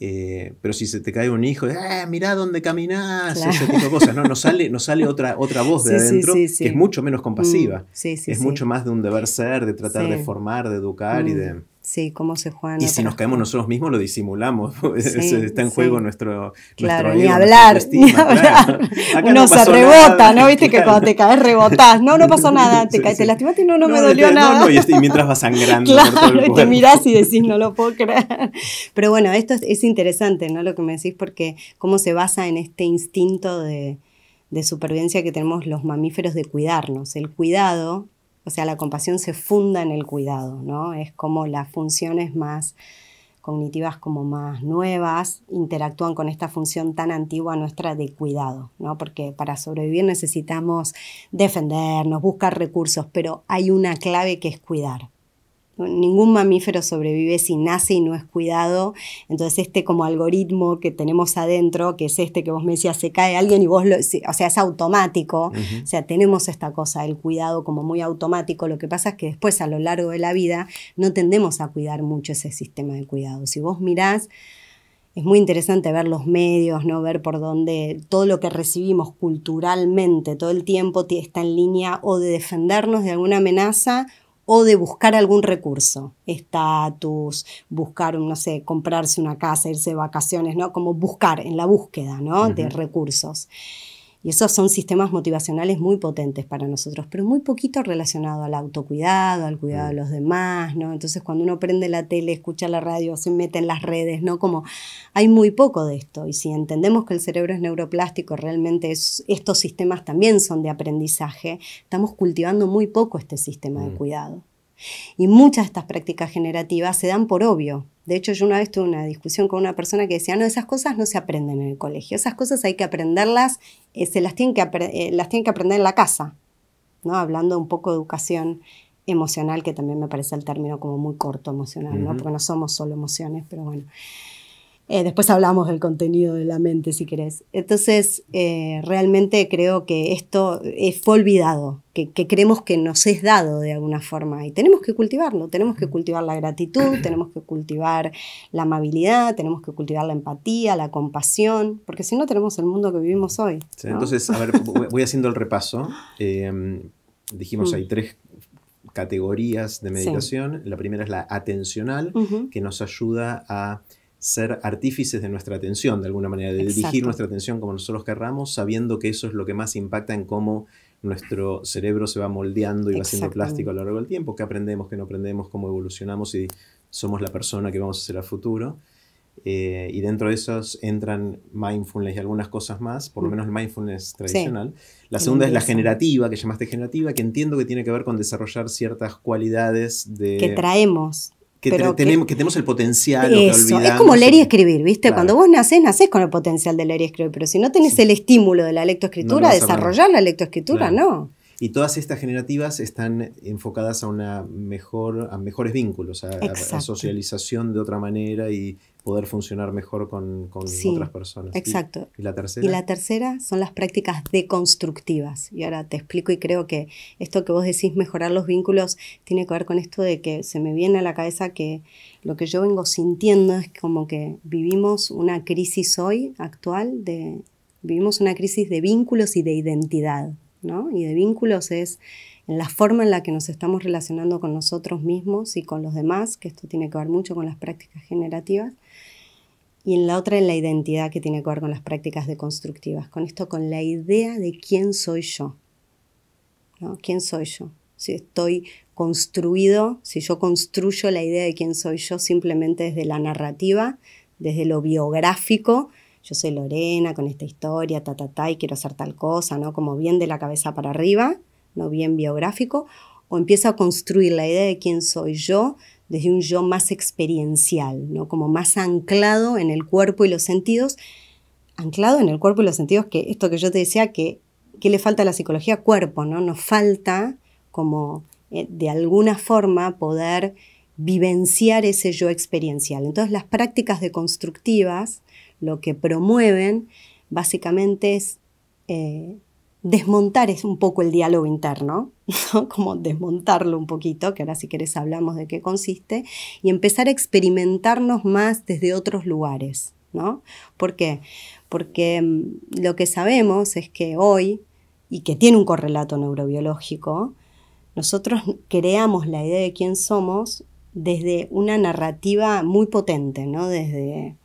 Eh, pero si se te cae un hijo, ah, mirá dónde caminás, ese tipo de cosas. No, no sale, no sale otra, otra voz de adentro que es mucho menos compasiva. Mm, es mucho más de un deber ser, de tratar de formar, de educar y mm. de. Sí, cómo se Juan. Y si nos caemos nosotros mismos, lo disimulamos. Pues, está en juego nuestro. Claro, ni, hablar, hablar, no se rebota, ¿no? Viste que cuando te caes rebotás. No, no pasó nada. Te, caes, te lastimaste y no, no, me dolió nada. Este, y, mientras vas sangrando. Claro, y te mirás y decís, no lo puedo creer. Pero bueno, esto es, interesante, ¿no? Lo que me decís, porque cómo se basa en este instinto de supervivencia que tenemos los mamíferos de cuidarnos. El cuidado o sea, la compasión se funda en el cuidado, ¿no? Es como las funciones más cognitivas como más nuevas interactúan con esta función tan antigua nuestra de cuidado, ¿no? Porque para sobrevivir necesitamos defendernos, buscar recursos, pero hay una clave que es cuidar. Ningún mamífero sobrevive si nace y no es cuidado. Entonces este como algoritmo que tenemos adentro, que es este que vos me decías, se cae alguien y vos lo... O sea, es automático. O sea, tenemos esta cosa, del cuidado como muy automático. Lo que pasa es que después a lo largo de la vida no tendemos a cuidar mucho ese sistema de cuidado. Si vos mirás es muy interesante ver los medios, ¿no? ver por dónde todo lo que recibimos culturalmente todo el tiempo está en línea o de defendernos de alguna amenaza o de buscar algún recurso, estatus, buscar, no sé, comprarse una casa, irse de vacaciones, ¿no? Como buscar en la búsqueda, ¿no? De recursos. Y esos son sistemas motivacionales muy potentes para nosotros, pero muy poquito relacionado al autocuidado, al cuidado de mm. los demás, ¿no? Entonces cuando uno prende la tele, escucha la radio, se mete en las redes, ¿no? Como hay muy poco de esto. Y si entendemos que el cerebro es neuroplástico, realmente estos sistemas también son de aprendizaje, estamos cultivando muy poco este sistema de mm. cuidado. Y muchas de estas prácticas generativas se dan por obvio. De hecho, yo una vez tuve una discusión con una persona que decía, no, esas cosas no se aprenden en el colegio, esas cosas hay que aprenderlas, eh, se las tienen que, eh, las tienen que aprender en la casa, ¿no? Hablando un poco de educación emocional, que también me parece el término como muy corto emocional, ¿no? Porque no somos solo emociones, pero bueno. Eh, después hablamos del contenido de la mente, si querés. Entonces, eh, realmente creo que esto eh, fue olvidado, que, creemos que nos es dado de alguna forma y tenemos que cultivarlo, tenemos que cultivar la gratitud, tenemos que cultivar la amabilidad, tenemos que cultivar la empatía, la compasión, porque si no tenemos el mundo que vivimos hoy. Entonces, a ver, voy haciendo el repaso. Em, dijimos, mm. hay tres categorías de meditación. La primera es la atencional, que nos ayuda a ser artífices de nuestra atención, de alguna manera, de dirigir nuestra atención como nosotros querramos, sabiendo que eso es lo que más impacta en cómo nuestro cerebro se va moldeando y va siendo plástico a lo largo del tiempo, qué aprendemos, qué no aprendemos, cómo evolucionamos y somos la persona que vamos a ser a futuro. Eh, y dentro de esos entran mindfulness y algunas cosas más, por lo mm. menos el mindfulness tradicional. la segunda es la generativa, que llamaste generativa, que entiendo que tiene que ver con desarrollar ciertas cualidades de... Que traemos que, tenemos, que, tenemos el potencial. es como leer y escribir, ¿viste? Cuando vos nacés, nacés con el potencial de leer y escribir, pero si no tenés el estímulo de la lectoescritura, desarrollar la lectoescritura, no. Y todas estas generativas están enfocadas a una mejor, a mejores vínculos, a, la a socialización de otra manera y poder funcionar mejor con, otras personas. Exacto. ¿Y, la tercera? Y la tercera son las prácticas deconstructivas. Y ahora te explico y creo que esto que vos decís, mejorar los vínculos, tiene que ver con esto de que se me viene a la cabeza que lo que yo vengo sintiendo es como que vivimos una crisis hoy actual, de, vivimos una crisis de vínculos y de identidad, ¿no? Y de vínculos es en la forma en la que nos estamos relacionando con nosotros mismos y con los demás, que esto tiene que ver mucho con las prácticas generativas, y en la otra en la identidad que tiene que ver con las prácticas deconstructivas, con esto, con la idea de quién soy yo. ¿no? ¿Quién soy yo? Si estoy construido, si yo construyo la idea de quién soy yo simplemente desde la narrativa, desde lo biográfico, yo soy Lorena con esta historia, ta, ta, ta, y quiero hacer tal cosa, ¿no? Como bien de la cabeza para arriba, no bien biográfico, o empieza a construir la idea de quién soy yo desde un yo más experiencial, ¿no? como más anclado en el cuerpo y los sentidos, anclado en el cuerpo y los sentidos, que esto que yo te decía, que, que le falta a la psicología cuerpo, ¿no? Nos falta como eh, de alguna forma poder vivenciar ese yo experiencial. Entonces las prácticas deconstructivas lo que promueven básicamente es eh, desmontar es un poco el diálogo interno, como desmontarlo un poquito, que ahora si querés hablamos de qué consiste, y empezar a experimentarnos más desde otros lugares. ¿no? ¿Por qué? Porque mm, lo que sabemos es que hoy, y que tiene un correlato neurobiológico, nosotros creamos la idea de quién somos desde una narrativa muy potente, ¿no? desde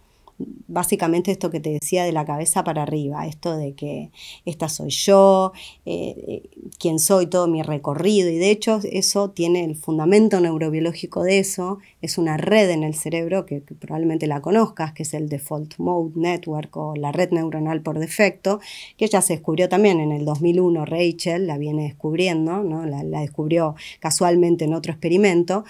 básicamente esto que te decía de la cabeza para arriba, esto de que esta soy yo, eh, eh, quién soy, todo mi recorrido, y de hecho eso tiene el fundamento neurobiológico de eso, es una red en el cerebro que, probablemente la conozcas, que es el Default Mode Network o la red neuronal por defecto, que ya se descubrió también en el 2001, Rachel la viene descubriendo, ¿no? la descubrió casualmente en otro experimento,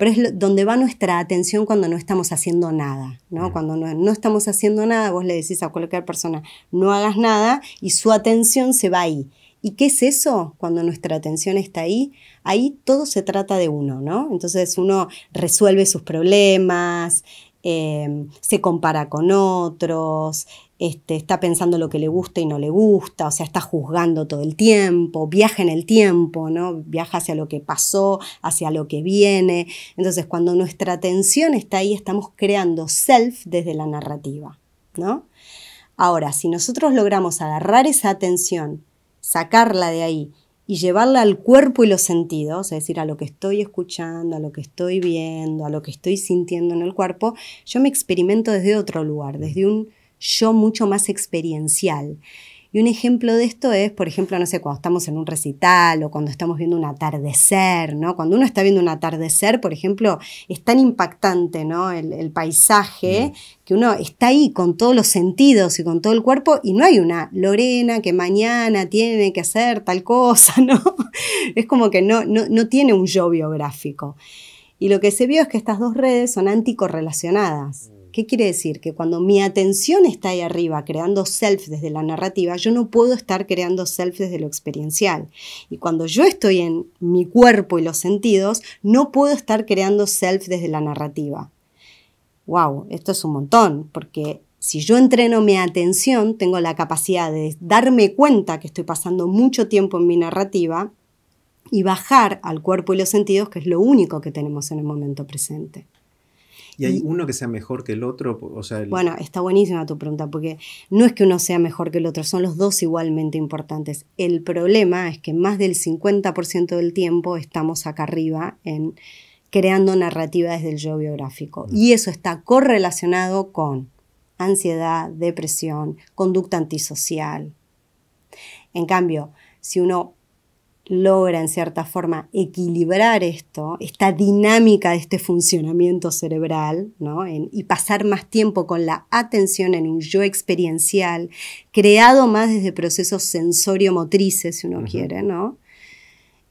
pero es donde va nuestra atención cuando no estamos haciendo nada, ¿no? Cuando no, no, estamos haciendo nada, vos le decís a cualquier persona, no hagas nada, y su atención se va ahí. ¿Y qué es eso? Cuando nuestra atención está ahí, ahí todo se trata de uno, ¿no? Entonces uno resuelve sus problemas, Em, se compara con otros, este, está pensando lo que le gusta y no le gusta, o sea, está juzgando todo el tiempo, viaja en el tiempo, ¿no? Viaja hacia lo que pasó, hacia lo que viene. Entonces, cuando nuestra atención está ahí, estamos creando self desde la narrativa, ¿no? Ahora, si nosotros logramos agarrar esa atención, sacarla de ahí y llevarla al cuerpo y los sentidos, es decir, a lo que estoy escuchando, a lo que estoy viendo, a lo que estoy sintiendo en el cuerpo, yo me experimento desde otro lugar, desde un yo mucho más experiencial. Y un ejemplo de esto es, por ejemplo, no sé, cuando estamos en un recital o cuando estamos viendo un atardecer, ¿no? Cuando uno está viendo un atardecer, por ejemplo, es tan impactante, ¿no? El, paisaje mm. que uno está ahí con todos los sentidos y con todo el cuerpo y no hay una Lorena que mañana tiene que hacer tal cosa, ¿no? es como que no, no, no tiene un yo biográfico. Y lo que se vio es que estas dos redes son anticorrelacionadas. ¿Qué quiere decir? Que cuando mi atención está ahí arriba creando self desde la narrativa, yo no puedo estar creando self desde lo experiencial. Y cuando yo estoy en mi cuerpo y los sentidos, no puedo estar creando self desde la narrativa. ¡Wow! Esto es un montón, porque si yo entreno mi atención, tengo la capacidad de darme cuenta que estoy pasando mucho tiempo en mi narrativa y bajar al cuerpo y los sentidos, que es lo único que tenemos en el momento presente. ¿Y hay uno que sea mejor que el otro? O sea, Bueno, está buenísima tu pregunta, porque no es que uno sea mejor que el otro, son los dos igualmente importantes. El problema es que más del 50% del tiempo estamos acá arriba en creando narrativa desde el yo biográfico. Y eso está correlacionado con ansiedad, depresión, conducta antisocial. En cambio, si uno logra en cierta forma equilibrar esto, esta dinámica de este funcionamiento cerebral, y pasar más tiempo con la atención en un yo experiencial, creado más desde procesos sensorio-motrices, si uno quiere,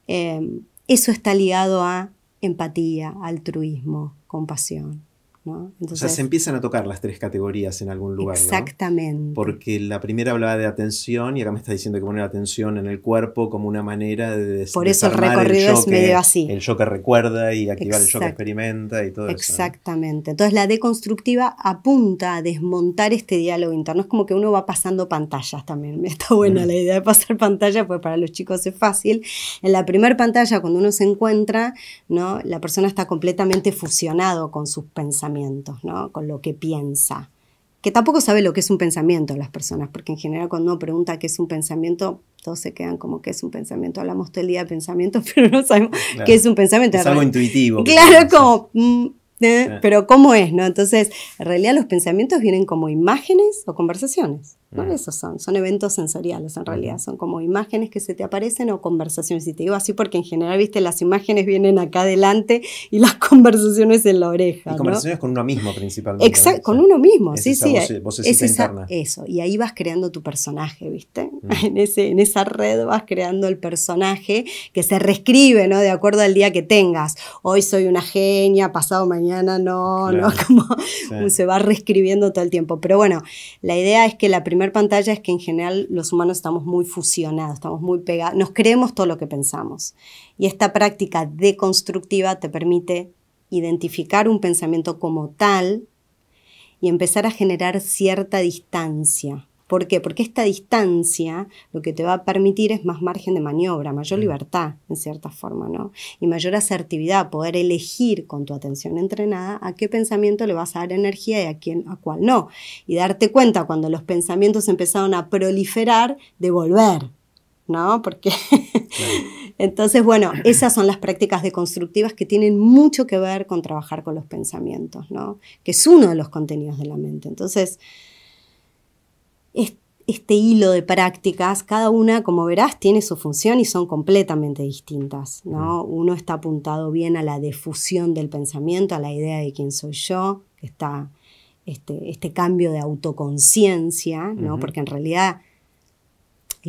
em, eso está ligado a empatía, altruismo, compasión o sea, se empiezan a tocar las tres categorías en algún lugar. Exactamente. Porque la primera hablaba de atención y acá me está diciendo que poner atención en el cuerpo como una manera de... desarrollar. Por eso el recorrido es que, medio así. El yo que recuerda y activar el yo que experimenta y todo eso. Exactamente. Entonces la deconstructiva apunta a desmontar este diálogo interno. Es como que uno va pasando pantallas también. Me Está buena la idea de pasar pantallas, pues para los chicos es fácil. En la primera pantalla, cuando uno se encuentra, ¿no? la persona está completamente fusionado con sus pensamientos ¿no? Con lo que piensa. Que tampoco sabe lo que es un pensamiento las personas, porque en general cuando uno pregunta qué es un pensamiento, todos se quedan como que es un pensamiento. Hablamos todo el día de pensamientos, pero no sabemos qué es un pensamiento. Es algo intuitivo. Claro, como... Mm, eh, eh. Pero ¿cómo es? no Entonces, en realidad los pensamientos vienen como imágenes o conversaciones. ¿no? Mm. Esos son, son eventos sensoriales en realidad, son como imágenes que se te aparecen o conversaciones. Y te digo así porque en general, viste, las imágenes vienen acá adelante y las conversaciones en la oreja. conversaciones con uno mismo principalmente. Exacto, con uno mismo, sí, sí. es esa, Eso, y ahí vas creando tu personaje, viste. Mm. En, ese, en esa red vas creando el personaje que se reescribe, ¿no? De acuerdo al día que tengas. Hoy soy una genia, pasado mañana no, ¿no? Como se va reescribiendo todo el tiempo. Pero bueno, la idea es que la primera primera pantalla es que en general los humanos estamos muy fusionados, estamos muy pegados, nos creemos todo lo que pensamos. Y esta práctica deconstructiva te permite identificar un pensamiento como tal y empezar a generar cierta distancia ¿Por qué? Porque esta distancia lo que te va a permitir es más margen de maniobra, mayor mm. libertad, en cierta forma, ¿no? Y mayor asertividad, poder elegir con tu atención entrenada a qué pensamiento le vas a dar energía y a quién, a cuál no. Y darte cuenta cuando los pensamientos empezaron a proliferar, de volver, ¿no? Porque entonces, bueno, esas son las prácticas deconstructivas que tienen mucho que ver con trabajar con los pensamientos, ¿no? Que es uno de los contenidos de la mente. Entonces, este hilo de prácticas, cada una, como verás, tiene su función y son completamente distintas. ¿no? Mm. Uno está apuntado bien a la difusión del pensamiento, a la idea de quién soy yo, está este, este, cambio de autoconciencia, ¿no? porque en realidad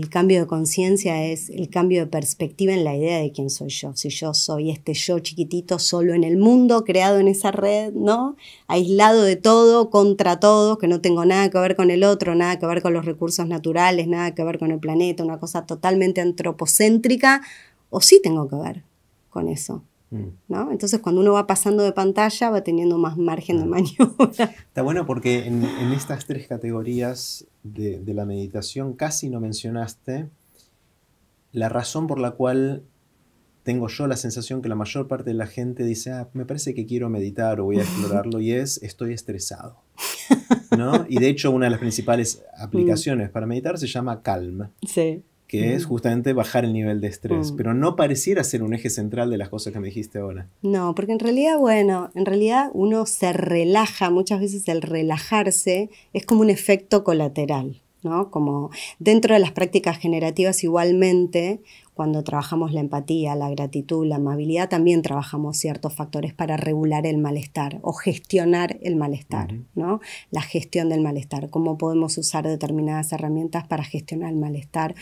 el cambio de conciencia es el cambio de perspectiva en la idea de quién soy yo. Si yo soy este yo chiquitito solo en el mundo, creado en esa red, ¿no? Aislado de todo, contra todo, que no tengo nada que ver con el otro, nada que ver con los recursos naturales, nada que ver con el planeta, una cosa totalmente antropocéntrica, o sí tengo que ver con eso. Mm. ¿no? Entonces cuando uno va pasando de pantalla va teniendo más margen de maniobra. Está bueno porque en, estas tres categorías de, la meditación casi no mencionaste la razón por la cual tengo yo la sensación que la mayor parte de la gente dice, ah, me parece que quiero meditar o voy a explorarlo y es, estoy estresado. ¿No? Y de hecho una de las principales aplicaciones mm. para meditar se llama Calm. Sí que es justamente bajar el nivel de estrés, mm. pero no pareciera ser un eje central de las cosas que me dijiste ahora. No, porque en realidad, bueno, en realidad uno se relaja, muchas veces el relajarse es como un efecto colateral, ¿no? Como dentro de las prácticas generativas igualmente, cuando trabajamos la empatía, la gratitud, la amabilidad, también trabajamos ciertos factores para regular el malestar o gestionar el malestar, ¿no? La gestión del malestar, cómo podemos usar determinadas herramientas para gestionar el malestar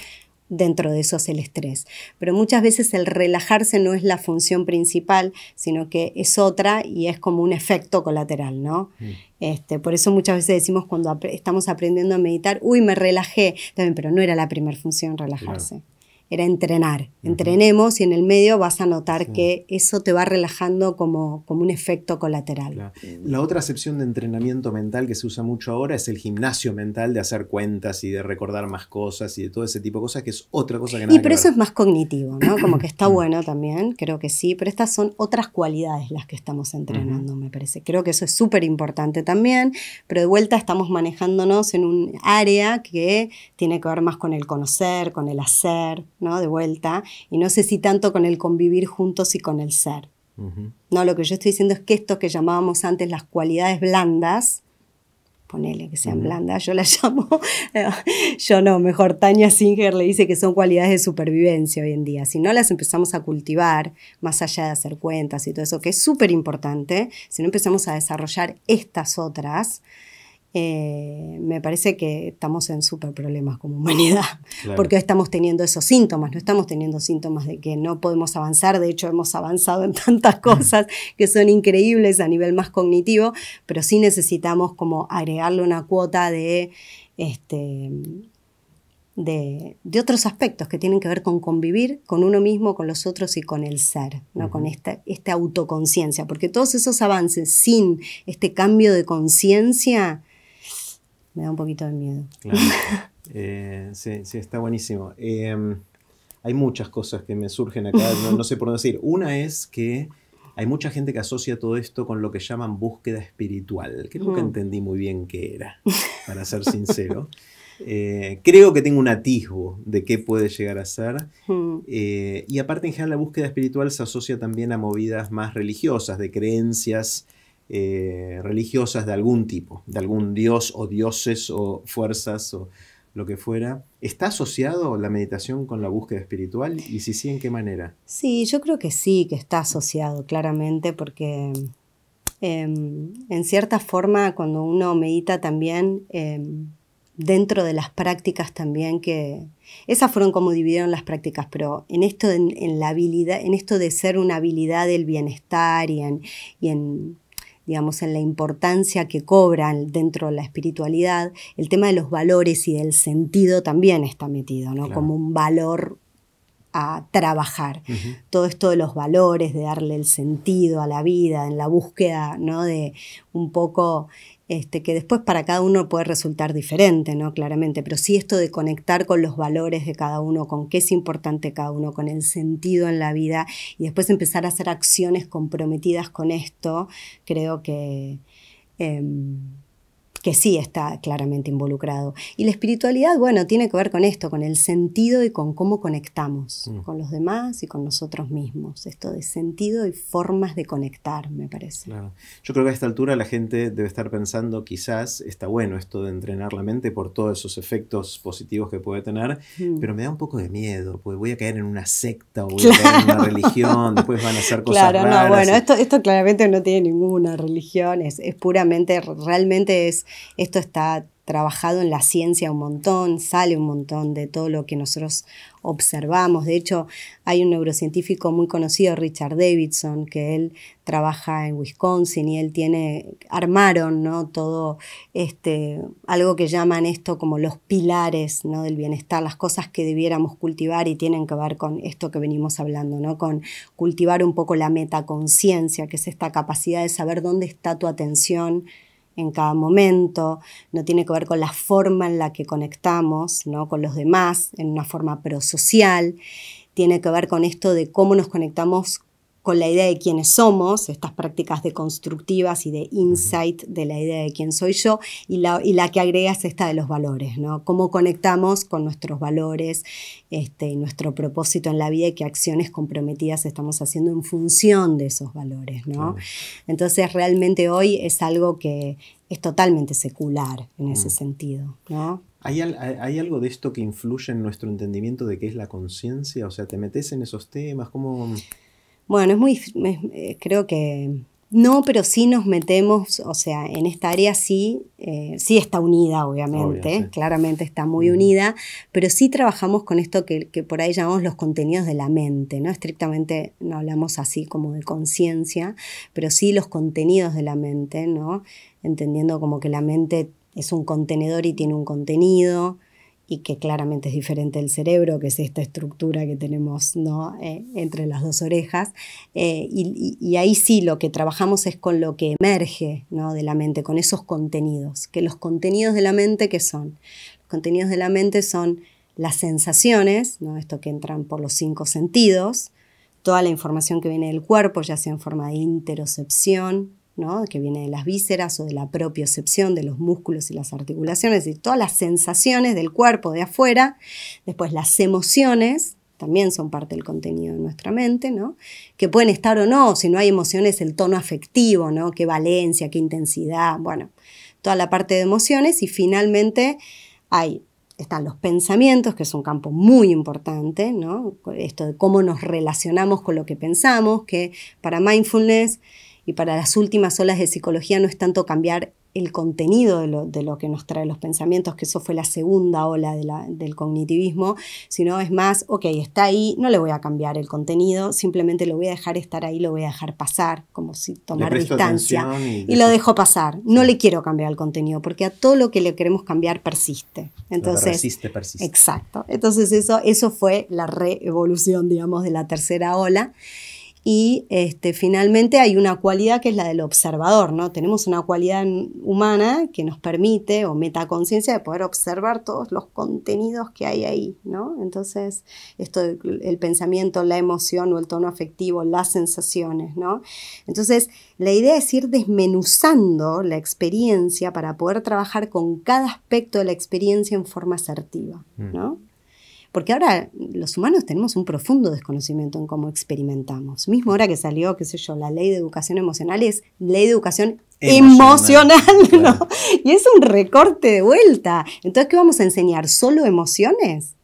dentro de eso es el estrés. Pero muchas veces el relajarse no es la función principal, sino que es otra y es como un efecto colateral, ¿no? Mm. Este, por eso muchas veces decimos cuando estamos aprendiendo a meditar, uy, me relajé, también, pero no era la primera función relajarse era entrenar. Entrenemos y en el medio vas a notar que eso te va relajando como, como un efecto colateral. La otra acepción de entrenamiento mental que se usa mucho ahora es el gimnasio mental de hacer cuentas y de recordar más cosas y de todo ese tipo de cosas, que es otra cosa que nada Y pero eso es más cognitivo, ¿no? Como que está mm. bueno también, creo que sí, pero estas son otras cualidades las que estamos entrenando, me parece. Creo que eso es súper importante también, pero de vuelta estamos manejándonos en un área que tiene que ver más con el conocer, con el hacer. ¿no? De vuelta, y no sé si tanto con el convivir juntos y con el ser. No, lo que yo estoy diciendo es que esto que llamábamos antes las cualidades blandas, ponele que sean blandas, yo las llamo, yo no, mejor Tania Singer le dice que son cualidades de supervivencia hoy en día. Si no las empezamos a cultivar, más allá de hacer cuentas y todo eso, que es súper importante, si no empezamos a desarrollar estas otras, eh, me parece que estamos en súper problemas como humanidad, porque estamos teniendo esos síntomas, no estamos teniendo síntomas de que no podemos avanzar, de hecho hemos avanzado en tantas cosas que son increíbles a nivel más cognitivo, pero sí necesitamos como agregarle una cuota de... Este, de, otros aspectos que tienen que ver con convivir con uno mismo, con los otros y con el ser, con esta, esta autoconciencia, porque todos esos avances sin este cambio de conciencia me da un poquito de miedo. Eh, sí, sí, está buenísimo. Em, hay muchas cosas que me surgen acá, no, sé por dónde decir. Una es que hay mucha gente que asocia todo esto con lo que llaman búsqueda espiritual, que nunca mm. entendí muy bien qué era, para ser sincero. Eh, creo que tengo un atisbo de qué puede llegar a ser. Mm. Eh, y aparte, en general, la búsqueda espiritual se asocia también a movidas más religiosas, de creencias eh, religiosas de algún tipo, de algún dios o dioses o fuerzas o lo que fuera. ¿Está asociado la meditación con la búsqueda espiritual? Y si sí, ¿en qué manera? Sí, yo creo que sí, que está asociado claramente porque em, en cierta forma cuando uno medita también... Em, dentro de las prácticas también que esas fueron como dividieron las prácticas pero en esto la habilidad en esto de ser una habilidad del bienestar y en, y en digamos, en la importancia que cobran dentro de la espiritualidad, el tema de los valores y del sentido también está metido, ¿no? Como un valor a trabajar. Todo esto de los valores, de darle el sentido a la vida, en la búsqueda, ¿no? De un poco este, que después para cada uno puede resultar diferente, ¿no? Claramente, pero sí esto de conectar con los valores de cada uno, con qué es importante cada uno, con el sentido en la vida y después empezar a hacer acciones comprometidas con esto, creo que... Em, que sí está claramente involucrado. Y la espiritualidad, bueno, tiene que ver con esto, con el sentido y con cómo conectamos mm. con los demás y con nosotros mismos. Esto de sentido y formas de conectar, me parece. Yo creo que a esta altura la gente debe estar pensando, quizás está bueno esto de entrenar la mente por todos esos efectos positivos que puede tener, mm. pero me da un poco de miedo, pues voy a caer en una secta o voy a caer en una religión, después van a hacer cosas claro, no, bueno, esto, esto claramente no tiene ninguna religión, es, es puramente, realmente es esto está trabajado en la ciencia un montón, sale un montón de todo lo que nosotros observamos. De hecho, hay un neurocientífico muy conocido, Richard Davidson, que él trabaja en Wisconsin y él tiene, armaron, ¿no? Todo este, algo que llaman esto como los pilares, ¿no? Del bienestar, las cosas que debiéramos cultivar y tienen que ver con esto que venimos hablando, ¿no? Con cultivar un poco la metaconciencia, que es esta capacidad de saber dónde está tu atención, en cada momento, no tiene que ver con la forma en la que conectamos ¿no? con los demás, en una forma prosocial, tiene que ver con esto de cómo nos conectamos con la idea de quiénes somos, estas prácticas constructivas y de insight de la idea de quién soy yo, y la, y la que agregas esta de los valores, ¿no? Cómo conectamos con nuestros valores, este, nuestro propósito en la vida y qué acciones comprometidas estamos haciendo en función de esos valores, ¿no? Entonces, realmente hoy es algo que es totalmente secular en mm. ese sentido, ¿no? ¿Hay, ¿Hay, algo de esto que influye en nuestro entendimiento de qué es la conciencia? O sea, ¿te metes en esos temas? ¿Cómo...? Bueno, es muy, eh, creo que no, pero sí nos metemos, o sea, en esta área sí, eh, sí está unida, obviamente, claramente está muy unida, pero sí trabajamos con esto que, que, por ahí llamamos los contenidos de la mente, ¿no? Estrictamente no hablamos así como de conciencia, pero sí los contenidos de la mente, ¿no? Entendiendo como que la mente es un contenedor y tiene un contenido, y que claramente es diferente del cerebro, que es esta estructura que tenemos eh, entre las dos orejas. Eh, y, ahí sí lo que trabajamos es con lo que emerge ¿no? de la mente, con esos contenidos. Que los contenidos de la mente, ¿qué son? Los contenidos de la mente son las sensaciones, ¿no? esto que entran por los cinco sentidos, toda la información que viene del cuerpo, ya sea en forma de interocepción, que viene de las vísceras o de la propiocepción de los músculos y las articulaciones, y todas las sensaciones del cuerpo de afuera, después las emociones, también son parte del contenido de nuestra mente, ¿no? Que pueden estar o no, si no hay emociones, el tono afectivo, ¿no? Qué valencia, qué intensidad, bueno, toda la parte de emociones y finalmente hay están los pensamientos, que es un campo muy importante, ¿no? Esto de cómo nos relacionamos con lo que pensamos, que para mindfulness y para las últimas olas de psicología no es tanto cambiar el contenido de lo, de lo que nos trae los pensamientos, que eso fue la segunda ola de la, del cognitivismo, sino es más, ok, está ahí, no le voy a cambiar el contenido, simplemente lo voy a dejar estar ahí, lo voy a dejar pasar, como si tomar distancia, y, lo dejo pasar. No le quiero cambiar el contenido, porque a todo lo que le queremos cambiar persiste. Entonces, persiste. Exacto. Entonces eso, eso fue la reevolución, digamos, de la tercera ola y este, finalmente hay una cualidad que es la del observador, ¿no? Tenemos una cualidad humana que nos permite, o metaconciencia, de poder observar todos los contenidos que hay ahí, ¿no? Entonces, esto el pensamiento, la emoción o el tono afectivo, las sensaciones, ¿no? Entonces, la idea es ir desmenuzando la experiencia para poder trabajar con cada aspecto de la experiencia en forma asertiva, ¿no? Mm. Porque ahora los humanos tenemos un profundo desconocimiento en cómo experimentamos. Mismo ahora que salió, qué sé yo, la ley de educación emocional es ley de educación emocional, ¿no? Y es un recorte de vuelta. Entonces, ¿qué vamos a enseñar? ¿Solo emociones?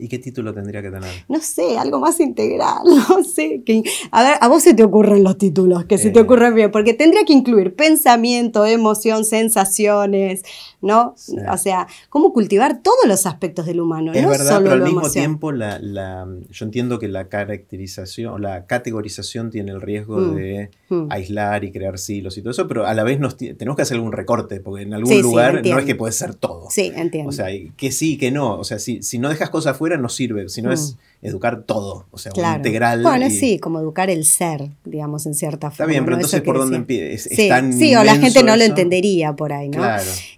¿Y qué título tendría que tener? No sé, algo más integral, no sé. a ver, a vos se te ocurren los títulos, que se te eh. ocurren bien, porque tendría que incluir pensamiento, emoción, sensaciones, ¿no? O sea, cómo cultivar todos los aspectos del humano, es verdad, pero al mismo tiempo la, yo entiendo que la caracterización, la categorización tiene el riesgo mm, de mm. aislar y crear silos y todo eso, pero a la vez nos tenemos que hacer algún recorte, porque en algún lugar no es que puede ser todo. Sí, entiendo. O sea, que sí, que no. O sea, si, si no dejas cosas fuera, no sirve, sino no mm. es educar todo, o sea, integral. Bueno, sí, como educar el ser, digamos, en cierta forma. Está bien, pero entonces, ¿por dónde empieza? Sí, o la gente no lo entendería por ahí, ¿no?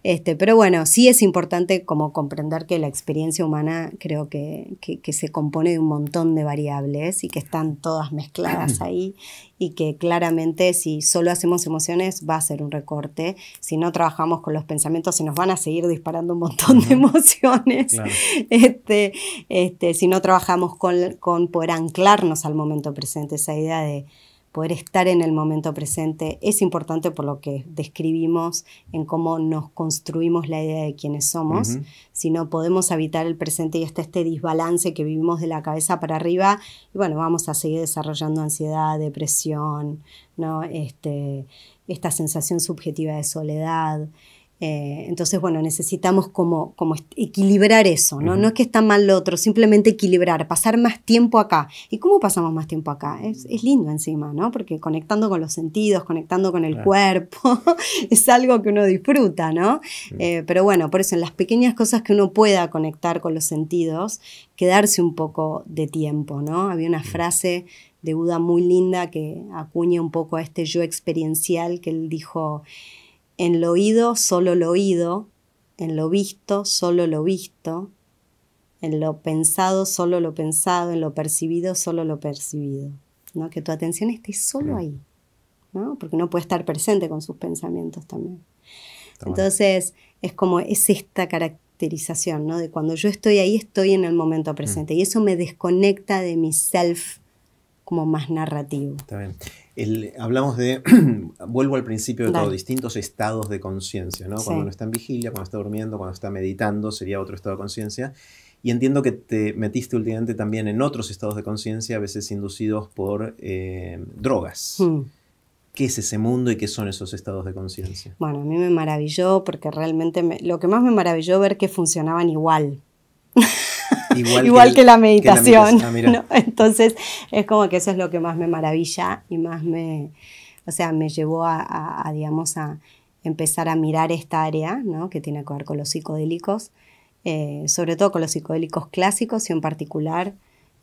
Este, pero bueno, sí es importante como comprender que la experiencia humana creo que, se compone de un montón de variables y que están todas mezcladas ahí y que claramente si solo hacemos emociones va a ser un recorte, si no trabajamos con los pensamientos se nos van a seguir disparando un montón de emociones, este, este, si no trabajamos con, poder anclarnos al momento presente, esa idea de poder estar en el momento presente es importante por lo que describimos en cómo nos construimos la idea de quiénes somos. Si no podemos habitar el presente y está este desbalance que vivimos de la cabeza para arriba, y bueno, vamos a seguir desarrollando ansiedad, depresión, este, esta sensación subjetiva de soledad. Eh, entonces, bueno, necesitamos como, equilibrar eso, ¿no? No es que está mal lo otro, simplemente equilibrar, pasar más tiempo acá. ¿Y cómo pasamos más tiempo acá? Es, lindo encima, ¿no? Porque conectando con los sentidos, conectando con el cuerpo, es algo que uno disfruta, ¿no? Eh, pero bueno, por eso en las pequeñas cosas que uno pueda conectar con los sentidos, quedarse un poco de tiempo, ¿no? Había una frase de Buda muy linda que acuña un poco a este yo experiencial que él dijo... En lo oído, solo lo oído. En lo visto, solo lo visto. En lo pensado, solo lo pensado. En lo percibido, solo lo percibido. ¿no? Que tu atención esté solo ahí. ¿no? Porque no puede estar presente con sus pensamientos también. Entonces, es como, es esta caracterización, ¿no? De cuando yo estoy ahí, estoy en el momento mm. presente. Y eso me desconecta de mi self como más narrativo. Está hablamos de, vuelvo al principio de todos, distintos estados de conciencia, ¿no? Cuando uno está en vigilia, cuando está durmiendo, cuando está meditando, sería otro estado de conciencia. Y entiendo que te metiste últimamente también en otros estados de conciencia, a veces inducidos por eh, drogas. Hmm. ¿Qué es ese mundo y qué son esos estados de conciencia? Bueno, a mí me maravilló porque realmente lo que más me maravilló ver que funcionaban igual. Igual, que, la meditación. Ah, Entonces, es como que eso es lo que más me maravilla y más me, o sea, me llevó a, digamos, a empezar a mirar esta área, ¿no? Que tiene que ver con los psicodélicos, eh, sobre todo con los psicodélicos clásicos y en particular...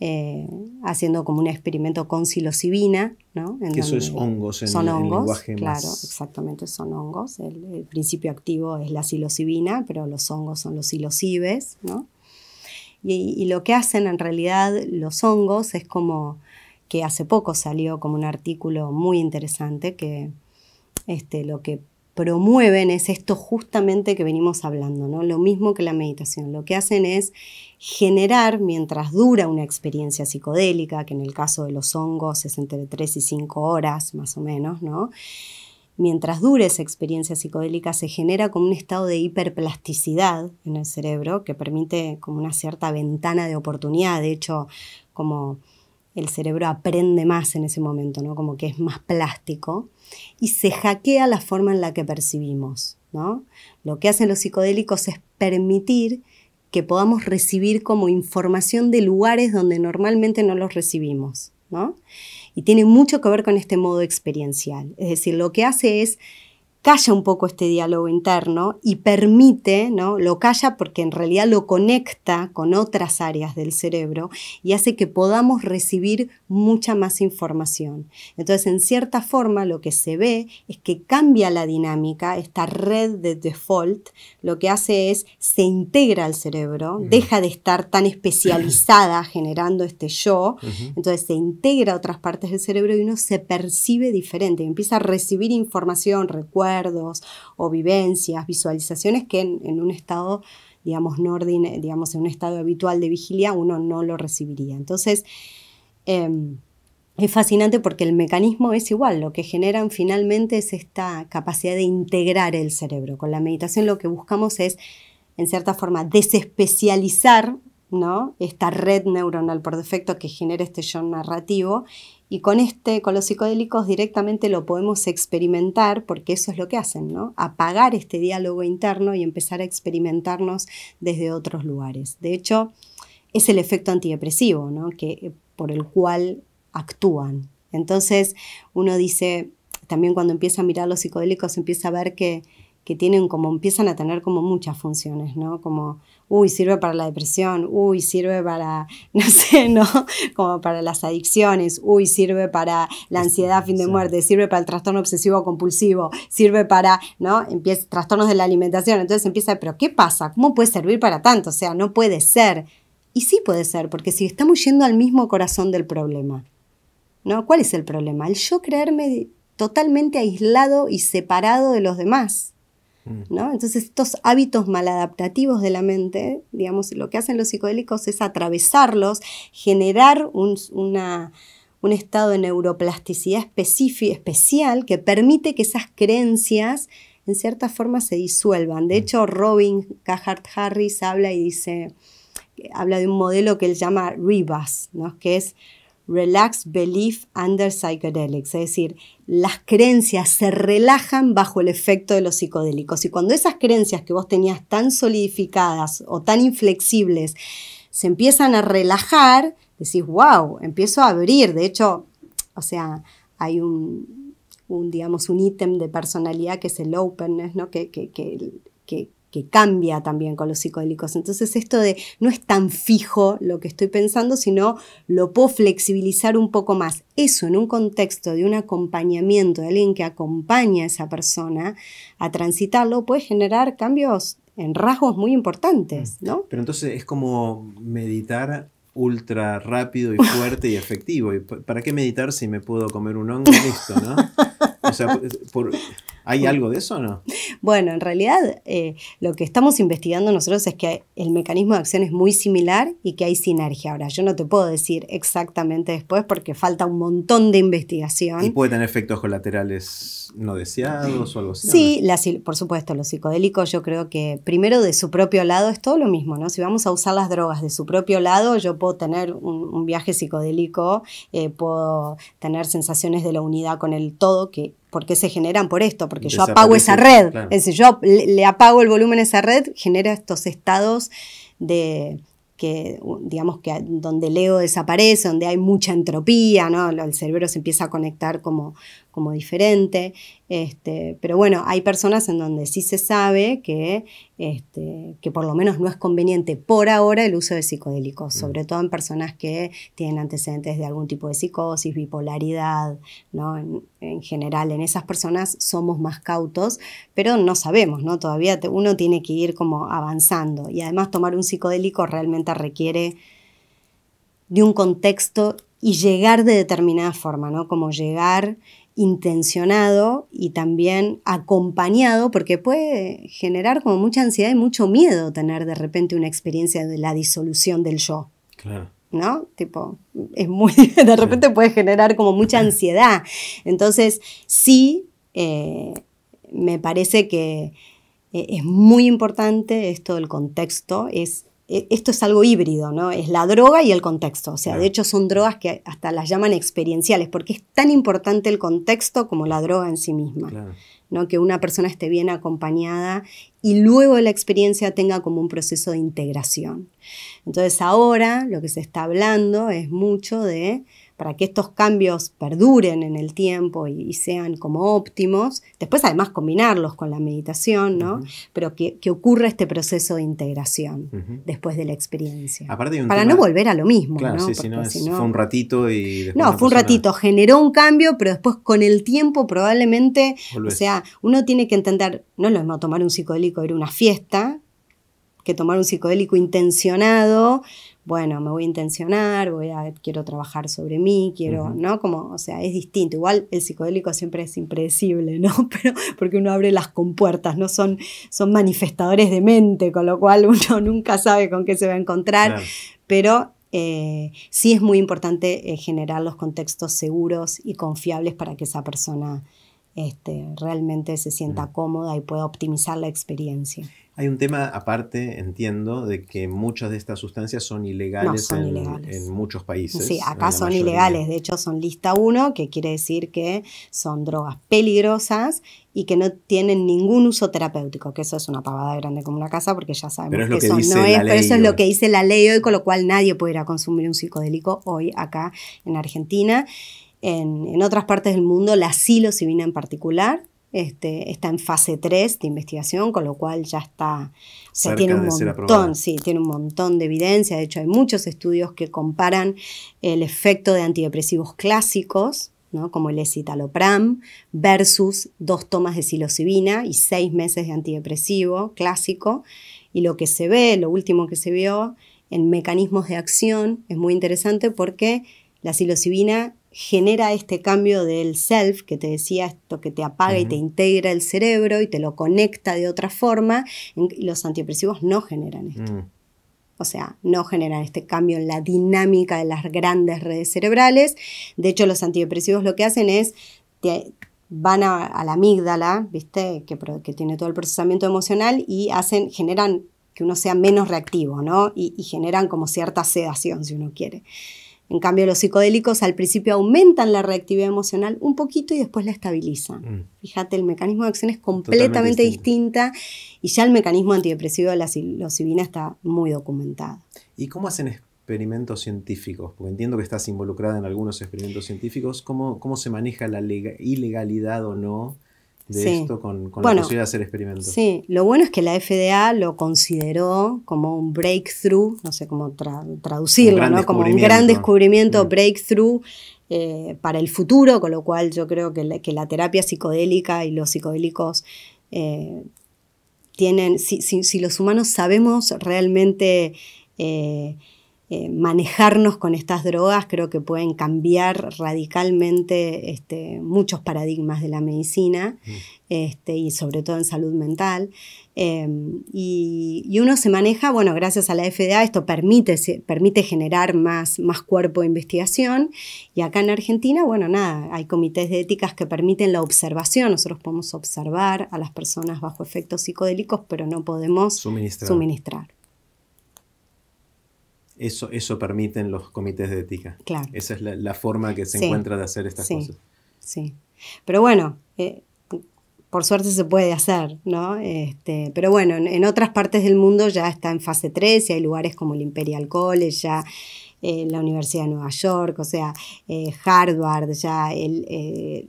Eh, haciendo como un experimento con psilocibina, ¿no? que eso es hongos en, son el, hongos, lenguaje Claro, exactamente, son hongos. El, principio activo es la psilocibina, pero los hongos son los psilocibes, ¿no? Y, lo que hacen en realidad los hongos es como que hace poco salió como un artículo muy interesante que este, lo que promueven es esto justamente que venimos hablando, ¿no? Lo mismo que la meditación. Lo que hacen es generar, mientras dura una experiencia psicodélica, que en el caso de los hongos es entre 3 y 5 horas más o menos, ¿no? mientras dure esa experiencia psicodélica, se genera como un estado de hiperplasticidad en el cerebro que permite como una cierta ventana de oportunidad. De hecho, como el cerebro aprende más en ese momento, ¿no? Como que es más plástico y se hackea la forma en la que percibimos, ¿no? Lo que hacen los psicodélicos es permitir que podamos recibir como información de lugares donde normalmente no los recibimos, ¿no? y tiene mucho que ver con este modo experiencial. Es decir, lo que hace es calla un poco este diálogo interno y permite, ¿no? Lo calla porque en realidad lo conecta con otras áreas del cerebro y hace que podamos recibir mucha más información. Entonces, en cierta forma, lo que se ve es que cambia la dinámica, esta red de default lo que hace es se integra al cerebro, deja de estar tan especializada generando este yo, entonces se integra a otras partes del cerebro y uno se percibe diferente, empieza a recibir información, recuerdos, o vivencias, visualizaciones que en, un estado digamos, digamos, en un estado habitual de vigilia, uno no lo recibiría. Entonces, em, es fascinante porque el mecanismo es igual, lo que generan finalmente es esta capacidad de integrar el cerebro. Con la meditación lo que buscamos es, en cierta forma, desespecializar ¿no? esta red neuronal por defecto que genera este yo narrativo y con este, con los psicodélicos directamente lo podemos experimentar, porque eso es lo que hacen, ¿no? Apagar este diálogo interno y empezar a experimentarnos desde otros lugares. De hecho, es el efecto antidepresivo, ¿no? Que, por el cual actúan. Entonces, uno dice, también cuando empieza a mirar los psicodélicos, empieza a ver que, que tienen como, empiezan a tener como muchas funciones, ¿no? Como uy, sirve para la depresión, uy, sirve para, no sé, ¿no? Como para las adicciones, uy, sirve para la ansiedad, fin de muerte, sirve para el trastorno obsesivo compulsivo, sirve para, ¿no? Empieza, trastornos de la alimentación. Entonces empieza, pero ¿qué pasa? ¿Cómo puede servir para tanto? O sea, no puede ser. Y sí puede ser, porque si estamos yendo al mismo corazón del problema, ¿no? ¿Cuál es el problema? El yo creerme totalmente aislado y separado de los demás. Mm. Entonces estos hábitos maladaptativos de la mente, digamos, lo que hacen los psicodélicos es atravesarlos, generar un, estado de neuroplasticidad especial que permite que esas creencias en cierta forma se disuelvan. De mm. hecho, Robin Cahart Harris habla y dice, habla de un modelo que él llama Rivas, ¿no? que es Relax, Belief Under Psychedelics, es decir, las creencias se relajan bajo el efecto de los psicodélicos. Y cuando esas creencias que vos tenías tan solidificadas o tan inflexibles se empiezan a relajar, decís, wow, empiezo a abrir. De hecho, o sea, hay un, digamos, un ítem de personalidad que es el openness, ¿no? que, que que cambia también con los psicodélicos. Entonces esto de no es tan fijo lo que estoy pensando, sino lo puedo flexibilizar un poco más. Eso en un contexto de un acompañamiento, de alguien que acompaña a esa persona a transitarlo, puede generar cambios en rasgos muy importantes, mm. ¿no? Pero entonces es como meditar ultra rápido y fuerte y efectivo. ¿Y ¿Para qué meditar si me puedo comer un hongo? Listo, ¿no? O sea, por, ¿Hay algo de eso o no? Bueno, en realidad eh, lo que estamos investigando nosotros es que el mecanismo de acción es muy similar y que hay sinergia. Ahora, yo no te puedo decir exactamente después porque falta un montón de investigación. ¿Y puede tener efectos colaterales no deseados o algo así? Sí, por supuesto, los psicodélicos yo creo que primero de su propio lado es todo lo mismo, ¿no? Si vamos a usar las drogas de su propio lado, yo puedo tener un, viaje psicodélico, eh, puedo tener sensaciones de la unidad con el todo, que porque se generan por esto, porque yo apago esa red. yo le apago el volumen a esa red, genera estos estados de que digamos que donde el ego desaparece, donde hay mucha entropía, ¿no? El cerebro se empieza a conectar como como diferente, este, pero bueno, hay personas en donde sí se sabe que, este, que por lo menos no es conveniente por ahora el uso de psicodélicos, mm. sobre todo en personas que tienen antecedentes de algún tipo de psicosis, bipolaridad, ¿no? en, general, en esas personas somos más cautos, pero no sabemos, ¿no? todavía uno tiene que ir como avanzando y además tomar un psicodélico realmente requiere de un contexto y llegar de determinada forma, ¿no? Como llegar intencionado y también acompañado, porque puede generar como mucha ansiedad y mucho miedo tener de repente una experiencia de la disolución del yo. Claro. ¿no? Tipo, es muy, de repente puede generar como mucha ansiedad. Entonces, sí, eh, me parece que eh, es muy importante esto del contexto, es e, esto es algo híbrido, ¿no? Es la droga y el contexto. O sea, de hecho son drogas que hasta las llaman experienciales, porque es tan importante el contexto como la droga en sí misma. Que una persona esté bien acompañada y luego la experiencia tenga como un proceso de integración. Entonces ahora lo que se está hablando es mucho de para que estos cambios perduren en el tiempo y, sean como óptimos. Después además combinarlos con la meditación, ¿no? Pero que, ocurra este proceso de integración después de la experiencia. para no volver a lo mismo. Claro, ¿no? si fue un ratito y... no, fue un ratito, generó un cambio, pero después con el tiempo probablemente, o sea, uno tiene que entender, no es lo mismo tomar un psicodélico, ir una fiesta, que tomar un psicodélico intencionado bueno, me voy a intencionar, voy a, quiero trabajar sobre mí, quiero, ¿no? Como, o sea, es distinto. Igual el psicodélico siempre es impredecible, ¿no? Pero porque uno abre las compuertas, ¿no? Son, son manifestadores de mente, con lo cual uno nunca sabe con qué se va a encontrar. Pero eh, sí es muy importante eh, generar los contextos seguros y confiables para que esa persona este, realmente se sienta cómoda y pueda optimizar la experiencia. Hay un tema aparte, entiendo, de que muchas de estas sustancias son ilegales, en, muchos países. Sí, acá son ilegales, de hecho son lista 1, que quiere decir que son drogas peligrosas y que no tienen ningún uso terapéutico, que eso es una pavada grande como una casa, porque ya sabemos que, eso no es, pero eso es lo que dice la ley hoy, con lo cual nadie puede consumir un psicodélico hoy acá en Argentina. En, en, otras partes del mundo, la psilocibina en particular, este, está en fase 3 de investigación, con lo cual ya está, se tiene un montón, sí, tiene un montón de evidencia. De hecho, hay muchos estudios que comparan el efecto de antidepresivos clásicos, ¿no? como el escitalopram, versus dos tomas de psilocibina y seis meses de antidepresivo clásico. Y lo que se ve, lo último que se vio en mecanismos de acción, es muy interesante porque la psilocibina genera este cambio del self que te decía, esto que te apaga y te integra el cerebro y te lo conecta de otra forma, los antidepresivos no generan esto. Mm. O sea, no generan este cambio en la dinámica de las grandes redes cerebrales. De hecho, los antidepresivos lo que hacen es, te, van a, la amígdala, ¿viste? Que, tiene todo el procesamiento emocional y hacen, generan que uno sea menos reactivo, ¿no? y generan como cierta sedación, si uno quiere. En cambio, los psicodélicos al principio aumentan la reactividad emocional un poquito y después la estabilizan. Mm. Fíjate, el mecanismo de acción es completamente distinta. y ya el mecanismo antidepresivo de la psilocibina está muy documentado. ¿Y cómo hacen experimentos científicos? Porque entiendo que estás involucrada en algunos experimentos científicos. cómo se maneja la ilegalidad o no? de esto con, la posibilidad de hacer experimentos. Sí, lo bueno es que la FDA lo consideró como un breakthrough, no sé cómo traducirlo, ¿no? como un gran descubrimiento, mm. breakthrough eh, para el futuro, con lo cual yo creo que la, que la terapia psicodélica y los psicodélicos eh, tienen, si, los humanos sabemos realmente... Eh, eh, manejarnos con estas drogas creo que pueden cambiar radicalmente este, muchos paradigmas de la medicina mm. este, y sobre todo en salud mental. Em, y, uno se maneja, bueno, gracias a la FDA esto permite, permite generar más, más cuerpo de investigación y acá en Argentina, bueno, nada, hay comités de éticas que permiten la observación, nosotros podemos observar a las personas bajo efectos psicodélicos, pero no podemos suministrar. Eso, eso permiten los comités de ética. Claro. Esa es la, forma que se encuentra de hacer estas cosas. Sí. Pero bueno, eh, por suerte se puede hacer, ¿no? Este, pero bueno, en, otras partes del mundo ya está en fase 3 y hay lugares como el Imperial College, ya eh, la Universidad de Nueva York, o sea, eh, Harvard, ya el,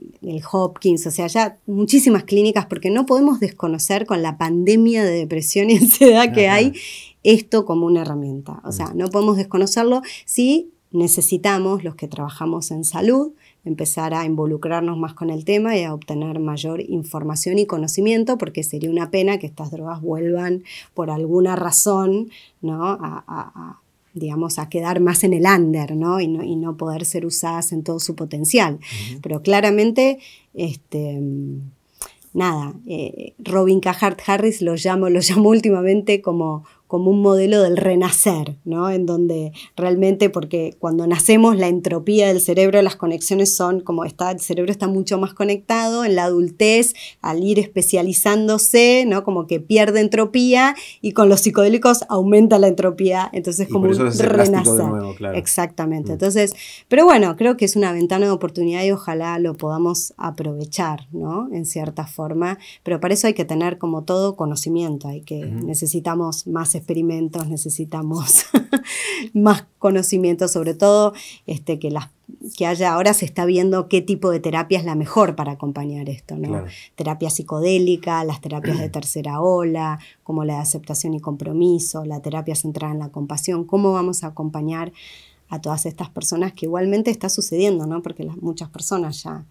Hopkins, o sea, ya muchísimas clínicas, porque no podemos desconocer con la pandemia de depresión y ansiedad que hay esto como una herramienta. O mm. sea, no podemos desconocerlo si necesitamos, los que trabajamos en salud, empezar a involucrarnos más con el tema y a obtener mayor información y conocimiento, porque sería una pena que estas drogas vuelvan por alguna razón, ¿no? A, digamos, a quedar más en el under, Y no, poder ser usadas en todo su potencial. Pero claramente, este, nada, eh, Robin Cajart Harris lo llamo, lo llamo últimamente como, como un modelo del renacer, ¿no? En donde realmente, porque cuando nacemos la entropía del cerebro, las conexiones son como está, el cerebro está mucho más conectado, en la adultez, al ir especializándose, ¿no? Como que pierde entropía y con los psicodélicos aumenta la entropía, entonces como un renacer. Exactamente, mm. entonces, pero bueno, creo que es una ventana de oportunidad y ojalá lo podamos aprovechar, ¿no? En cierta forma, pero para eso hay que tener como todo conocimiento, hay que, necesitamos más experimentos, necesitamos más conocimiento, sobre todo este, que, las, que haya, ahora se está viendo qué tipo de terapia es la mejor para acompañar esto, ¿no? Terapia psicodélica, las terapias de tercera ola, como la de aceptación y compromiso, la terapia centrada en la compasión, cómo vamos a acompañar a todas estas personas que igualmente está sucediendo, ¿no? Porque muchas personas ya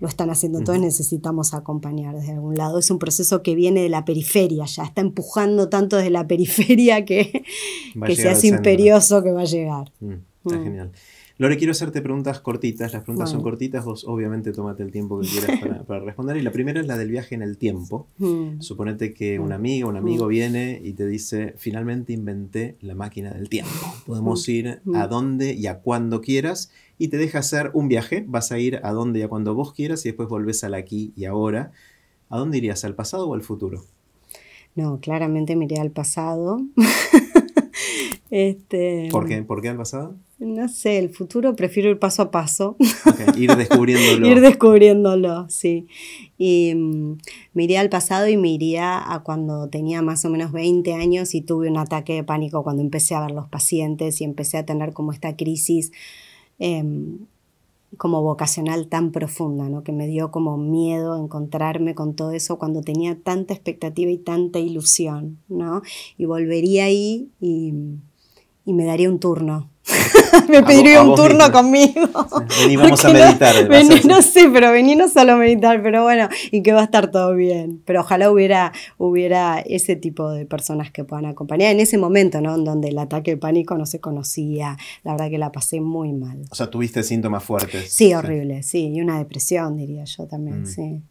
lo están haciendo. Entonces necesitamos acompañar desde algún lado. Es un proceso que viene de la periferia, ya está empujando tanto desde la periferia que, que se hace imperioso que va a llegar. Mm, está mm. genial. Lore, quiero hacerte preguntas cortitas. Las preguntas son cortitas, vos obviamente tómate el tiempo que quieras para, responder. Y la primera es la del viaje en el tiempo. Mm. Suponete que mm. un amigo, un amigo mm. viene y te dice, finalmente inventé la máquina del tiempo. Podemos ir a donde y a cuando quieras y te deja hacer un viaje. Vas a ir a donde y a cuando vos quieras y después volvés al aquí y ahora. ¿A dónde irías? ¿Al pasado o al futuro? No, claramente miré iría al pasado. Este, ¿Por, qué? ¿Por qué al pasado? No sé, el futuro prefiero ir paso a paso. ir descubriéndolo. ir descubriéndolo, sí. Y mm, me al pasado y me iría a cuando tenía más o menos 20 años y tuve un ataque de pánico cuando empecé a ver los pacientes y empecé a tener como esta crisis em, como vocacional tan profunda, ¿no? que me dio como miedo encontrarme con todo eso cuando tenía tanta expectativa y tanta ilusión. ¿no? Y volvería ahí y y me daría un turno. me pediría un turno conmigo. Vení, vamos a meditar. No, no sé, pero vení no solo a meditar, pero bueno, y que va a estar todo bien. Pero ojalá hubiera, hubiera ese tipo de personas que puedan acompañar en ese momento, ¿no? En donde el ataque de pánico no se conocía. La verdad que la pasé muy mal. O sea, tuviste síntomas fuertes. Sí, horrible, sí. Y una depresión, diría yo también, mm. sí,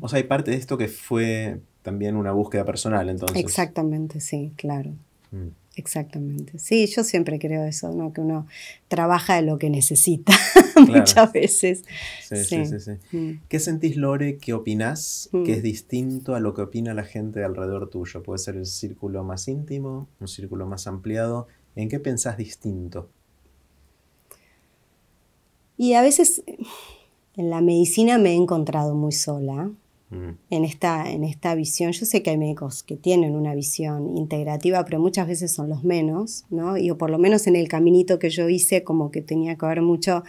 O sea, hay parte de esto que fue también una búsqueda personal, entonces. Exactamente, sí, claro. Mm. Exactamente. Sí, yo siempre creo eso, ¿no? que uno trabaja de lo que necesita muchas veces. Sí, sí, sí. Mm. ¿Qué sentís, Lore, ¿Qué opinás mm. que es distinto a lo que opina la gente alrededor tuyo? Puede ser el círculo más íntimo, un círculo más ampliado. ¿En qué pensás distinto? Y a veces en la medicina me he encontrado muy sola Mm. en, esta, en esta visión. Yo sé que hay médicos que tienen una visión integrativa, pero muchas veces son los menos, ¿no? Y o por lo menos en el caminito que yo hice, como que tenía que ver mucho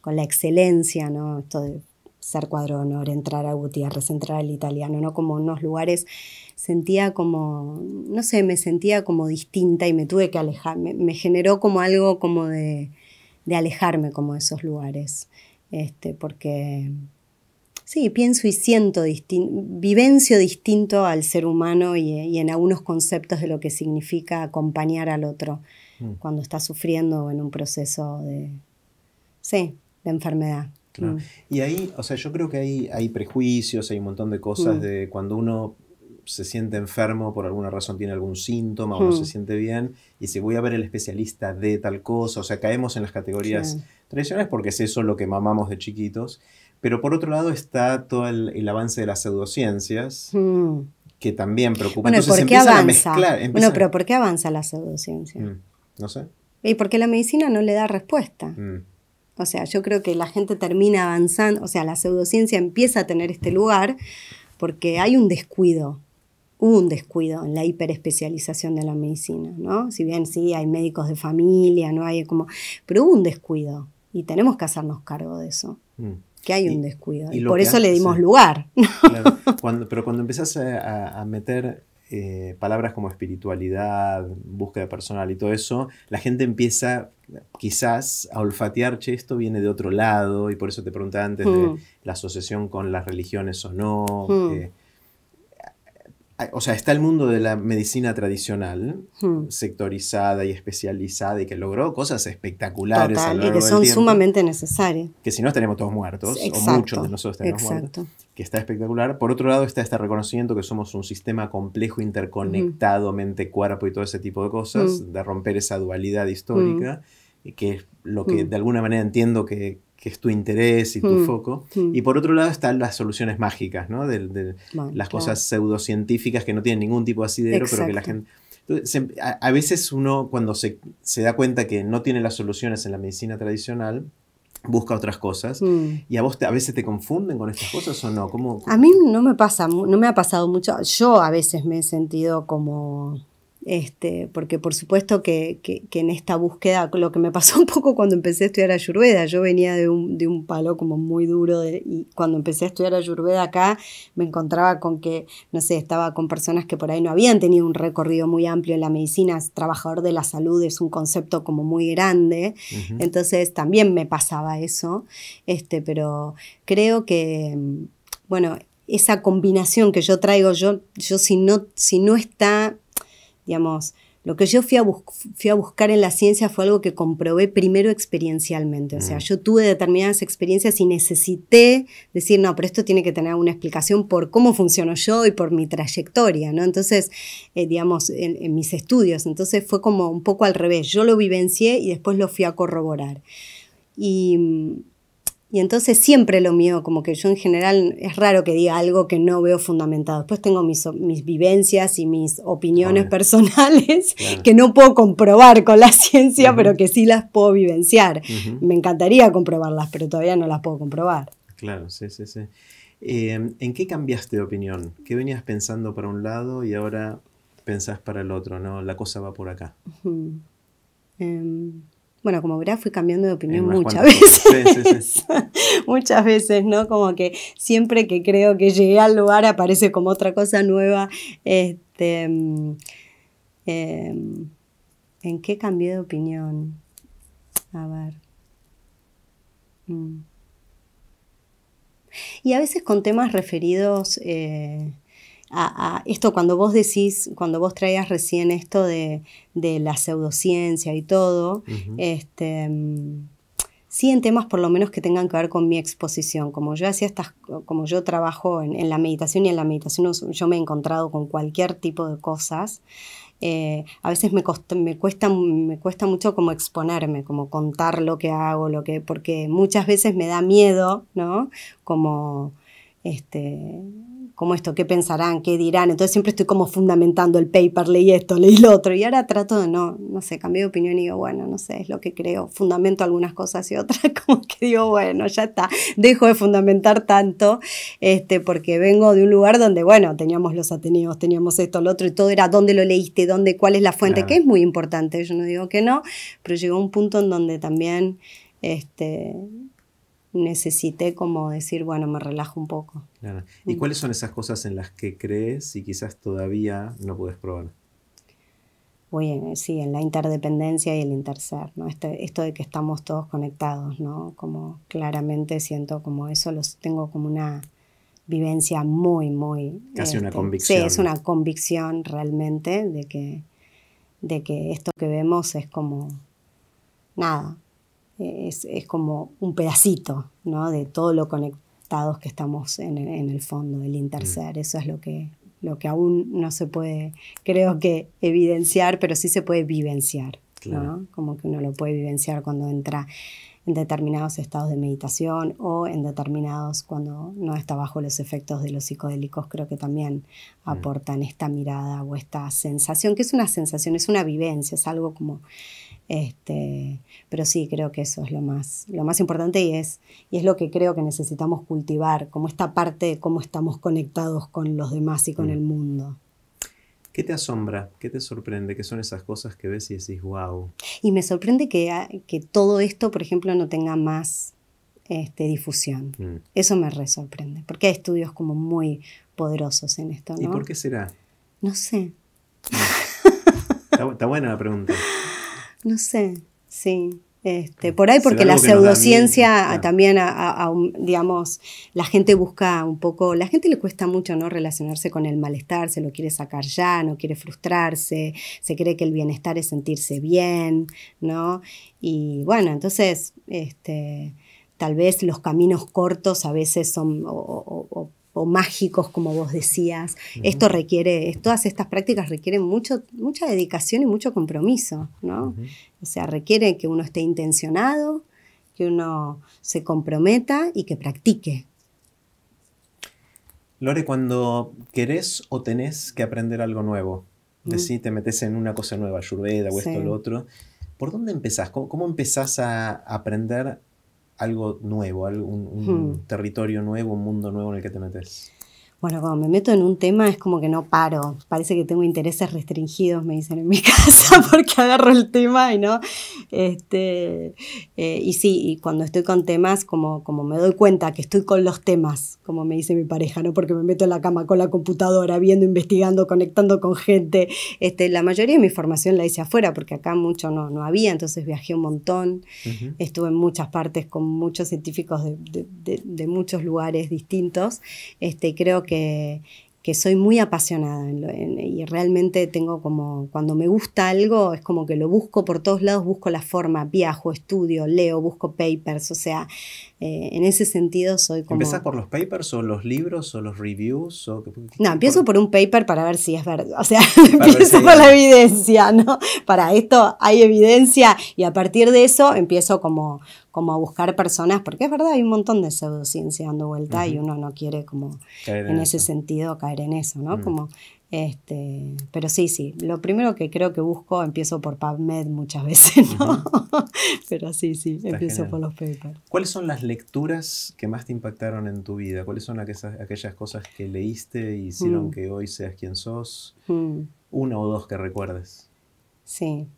con la excelencia, ¿no? Esto de ser cuadro honor, entrar a Gutiérrez, entrar al italiano, ¿no? Como unos lugares sentía como, no sé, me sentía como distinta y me tuve que alejar, me, generó como algo como de, de, alejarme como de esos lugares, este, porque sí, pienso y siento, vivencio distinto al ser humano eh, y, en algunos conceptos de lo que significa acompañar al otro mm. cuando está sufriendo o en un proceso de, sí, de enfermedad. Mm. Y ahí, o sea, yo creo que hay, hay prejuicios, hay un montón de cosas mm. de cuando uno se siente enfermo, por alguna razón tiene algún síntoma o no se siente bien, y si voy a ver el especialista de tal cosa, o sea, caemos en las categorías tradicionales porque es eso lo que mamamos de chiquitos. Pero por otro lado está todo el, avance de las pseudociencias, mm. que también preocupa. Bueno, ¿por avanza? Bueno, pero ¿por qué avanza la pseudociencia? Mm, no sé. Y porque la medicina no le da respuesta. Mm. O sea, yo creo que la gente termina avanzando, o sea, la pseudociencia empieza a tener este lugar porque hay un descuido un descuido en la hiperespecialización de la medicina, ¿no? Si bien sí hay médicos de familia, no hay como, pero hubo un descuido y tenemos que hacernos cargo de eso que hay un descuido. Y, por eso le dimos lugar. pero cuando empezás a, meter eh, palabras como espiritualidad, búsqueda personal y todo eso, la gente empieza quizás a olfatear, che, esto viene de otro lado, y por eso te preguntaba antes de hmm. la asociación con las religiones o no. Hmm. Eh, o sea, está el mundo de la medicina tradicional, hmm. sectorizada y especializada, y que logró cosas espectaculares. a lo largo y que son sumamente necesarias. Que si no estaremos todos muertos, o muchos de nosotros estaremos muertos. Que está espectacular. Por otro lado, está este reconocimiento que somos un sistema complejo, interconectado, hmm. mente, cuerpo y todo ese tipo de cosas, hmm. de romper esa dualidad histórica, y que es lo que de alguna manera entiendo que, es tu interés y tu mm, foco. Mm. Y por otro lado están las soluciones mágicas, ¿no? De, las cosas pseudocientíficas que no tienen ningún tipo de asidero, pero que la gente... a, veces uno cuando se, se, da cuenta que no tiene las soluciones en la medicina tradicional, busca otras cosas. Mm. ¿Y a vos a veces te confunden con estas cosas o no? A mí no me pasa, no me ha pasado mucho. Yo a veces me he sentido como este, porque por supuesto que, que, en esta búsqueda, lo que me pasó un poco cuando empecé a estudiar ayurveda, yo venía de un, de un palo como muy duro y cuando empecé a estudiar ayurveda acá me encontraba con que, no sé, estaba con personas que por ahí no habían tenido un recorrido muy amplio en la medicina, trabajador de la salud es un concepto como muy grande, entonces también me pasaba eso, este, pero creo que, mm, bueno, esa combinación que yo traigo, yo, yo si, no, si no está digamos, lo que yo fui a, fui a, buscar en la ciencia fue algo que comprobé primero experiencialmente. O sea, mm. yo tuve determinadas experiencias y necesité decir, no, pero esto tiene que tener una explicación por cómo funciono yo y por mi trayectoria, ¿no? Entonces, eh, digamos, en, en mis estudios. Entonces fue como un poco al revés. Yo lo vivencié y después lo fui a corroborar. Y mm, y entonces siempre lo mío, como que yo en general es raro que diga algo que no veo fundamentado. Después tengo mis, vivencias y mis opiniones personales que no puedo comprobar con la ciencia, pero que sí las puedo vivenciar. Me encantaría comprobarlas, pero todavía no las puedo comprobar. Claro, sí, sí, sí. Em, ¿En qué cambiaste de opinión? ¿Qué venías pensando para un lado y ahora pensás para el otro? ¿No? La cosa va por acá. Bueno, como verás, fui cambiando de opinión muchas veces. muchas veces, ¿no? Como que siempre que creo que llegué al lugar aparece como otra cosa nueva. Este, mm, em, ¿En qué cambié de opinión? A ver. Mm. Y a veces con temas referidos... Eh, esto cuando vos decís, cuando vos traías recién esto de, de la pseudociencia y todo, este, mm, sí en temas por lo menos que tengan que ver con mi exposición. Como yo hacía como yo trabajo en, la meditación y en la meditación yo me he encontrado con cualquier tipo de cosas. Eh, a veces me, cuesta, me cuesta mucho como exponerme, como contar lo que hago, lo que, porque muchas veces me da miedo, ¿no? Como este, como esto, qué pensarán, qué dirán. Entonces siempre estoy como fundamentando el paper, leí esto, leí lo otro. Y ahora trato de no, no sé, cambié de opinión y digo, bueno, no sé, es lo que creo. Fundamento algunas cosas y otras, como que digo, bueno, ya está, dejo de fundamentar tanto, este, porque vengo de un lugar donde, bueno, teníamos los Ateneos, teníamos esto, lo otro, y todo era dónde lo leíste, dónde, cuál es la fuente, que es muy importante. Yo no digo que no, pero llegó un punto en donde también este, necesité como decir, bueno, me relajo un poco. ¿Y mm. cuáles son esas cosas en las que crees y quizás todavía no puedes probar? Oye, sí, en la interdependencia y el interser, ¿no? Este, esto de que estamos todos conectados, ¿no? Como claramente siento como eso, los tengo como una vivencia muy, muy... Casi una este, convicción. Sí, es una convicción realmente de que, de que esto que vemos es como, nada, es, como un pedacito ¿no? de todo lo conectados que estamos en, el fondo del interser. Mm. Eso es lo que, lo que aún no se puede, creo que evidenciar, pero sí se puede vivenciar. Como que uno lo puede vivenciar cuando entra en determinados estados de meditación o en determinados cuando no está bajo los efectos de los psicodélicos, creo que también mm. aportan esta mirada o esta sensación, que es una sensación, es una vivencia, es algo como este, pero sí, creo que eso es lo más, lo más importante y es, lo que creo que necesitamos cultivar, como esta parte de cómo estamos conectados con los demás y con mm. el mundo. ¿Qué te asombra? ¿Qué te sorprende? ¿Qué son esas cosas que ves y decís, wow? Y me sorprende ah, que, todo esto, por ejemplo, no tenga más este, difusión. Mm. Eso me resorprende porque hay estudios como muy poderosos en esto. ¿Y por qué será? No sé. está buena la pregunta. No sé, sí. Este, por ahí porque la pseudociencia también, digamos, la gente busca un poco, la gente le cuesta mucho no relacionarse con el malestar, se lo quiere sacar ya, no quiere frustrarse, se cree que el bienestar es sentirse bien, ¿no? Y bueno, entonces, este, tal vez los caminos cortos a veces son o mágicos, como vos decías. Esto requiere, todas estas prácticas requieren mucho, mucha dedicación y mucho compromiso, ¿no? O sea, requiere que uno esté intencionado, que uno se comprometa y que practique. Lore, cuando querés o tenés que aprender algo nuevo, uh te metes en una cosa nueva, ayurveda o esto o lo otro, ¿por dónde empezás? ¿Cómo, cómo empezás a aprender algo nuevo, un hmm. territorio nuevo, un mundo nuevo en el que te metes. Bueno, cuando me meto en un tema es como que no paro. Parece que tengo intereses restringidos, me dicen en mi casa, porque agarro el tema y no. Este, eh, y sí, y cuando estoy con temas, como, como me doy cuenta que estoy con los temas, como me dice mi pareja, no porque me meto en la cama con la computadora, viendo, investigando, conectando con gente. Este, la mayoría de mi formación la hice afuera, porque acá mucho no, no había, entonces viajé un montón. Estuve en muchas partes con muchos científicos de, de, muchos lugares distintos. Este, creo que que, soy muy apasionada en y realmente tengo como, cuando me gusta algo, es como que lo busco por todos lados, busco la forma, viajo, estudio, leo, busco papers, o sea, eh, en ese sentido soy como... ¿Empezás por los papers o los libros o los reviews? No, empiezo por... un paper para ver si es verdad. O sea, empiezo por la evidencia, ¿no? Para esto hay evidencia y a partir de eso empiezo como, a buscar personas, porque es verdad, hay un montón de pseudociencia dando vuelta y uno no quiere como en, ese sentido caer en eso, ¿no? Mm. Como este, pero sí, sí, lo primero que creo que busco, empiezo por PubMed muchas veces, ¿no? pero sí, sí, empiezo por los papers. ¿Cuáles son las lecturas que más te impactaron en tu vida? ¿Cuáles son aquellas, cosas que leíste y hicieron mm. que hoy seas quien sos? Uno mm. Una o dos que recuerdes. Sí.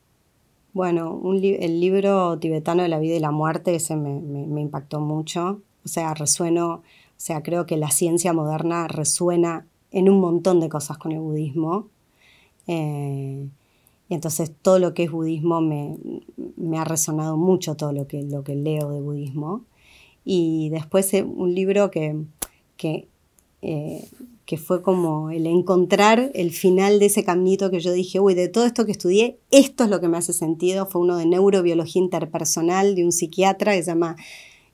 Bueno, el libro tibetano de la vida y la muerte, ese me, me impactó mucho. O sea, resueno, o sea, creo que la ciencia moderna resuena en un montón de cosas con el budismo. Eh, y entonces todo lo que es budismo me, ha resonado mucho todo lo que, lo que leo de budismo. Y después eh, un libro que, que, eh, que, fue como el encontrar el final de ese caminito que yo dije, uy, de todo esto que estudié, esto es lo que me hace sentido, fue uno de neurobiología interpersonal de un psiquiatra que se llama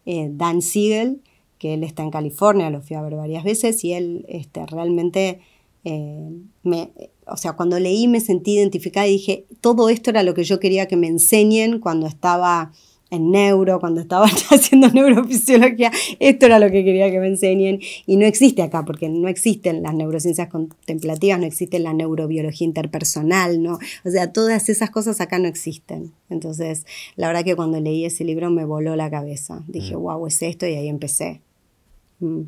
Dan Siegel que él está en California, lo fui a ver varias veces y él este, realmente eh, me, o sea, cuando leí me sentí identificada y dije, todo esto era lo que yo quería que me enseñen cuando estaba en neuro, cuando estaba haciendo neurofisiología, esto era lo que quería que me enseñen y no existe acá porque no existen las neurociencias contemplativas, no existe la neurobiología interpersonal, ¿no? O sea, todas esas cosas acá no existen. Entonces, la verdad que cuando leí ese libro me voló la cabeza. Dije, wow, mm. es esto y ahí empecé. Mm.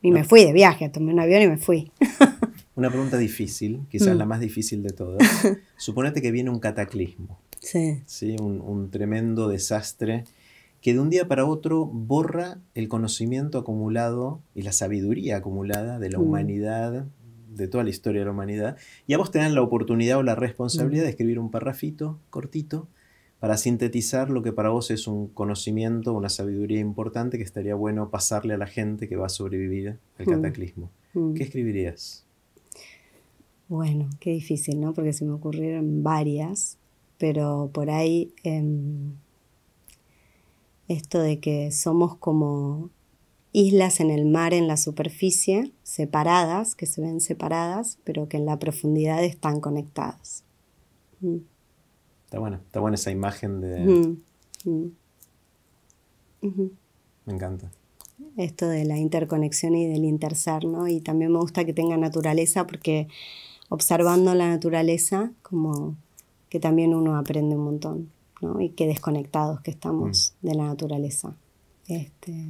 Y me fui de viaje, tomé un avión y me fui. Una pregunta difícil, quizás mm. la más difícil de todas. Suponete que viene un cataclismo. Sí. Un, tremendo desastre que de un día para otro borra el conocimiento acumulado y la sabiduría acumulada de la mm. humanidad, de toda la historia de la humanidad. Y a vos te dan la oportunidad o la responsabilidad de escribir un parrafito cortito para sintetizar lo que para vos es un conocimiento, una sabiduría importante que estaría bueno pasarle a la gente que va a sobrevivir al mm. cataclismo. Mm. ¿Qué escribirías? Bueno, qué difícil, ¿no? Porque se me ocurrieron varias, pero por ahí em, esto de que somos como islas en el mar, en la superficie, separadas, que se ven separadas, pero que en la profundidad están conectadas. Mm. Está buena, está buena esa imagen de... Mm, mm. Me encanta. Esto de la interconexión y del interser, ¿no? Y también me gusta que tenga naturaleza porque observando la naturaleza, como que también uno aprende un montón, ¿no? Y qué desconectados que estamos mm. de la naturaleza. Este...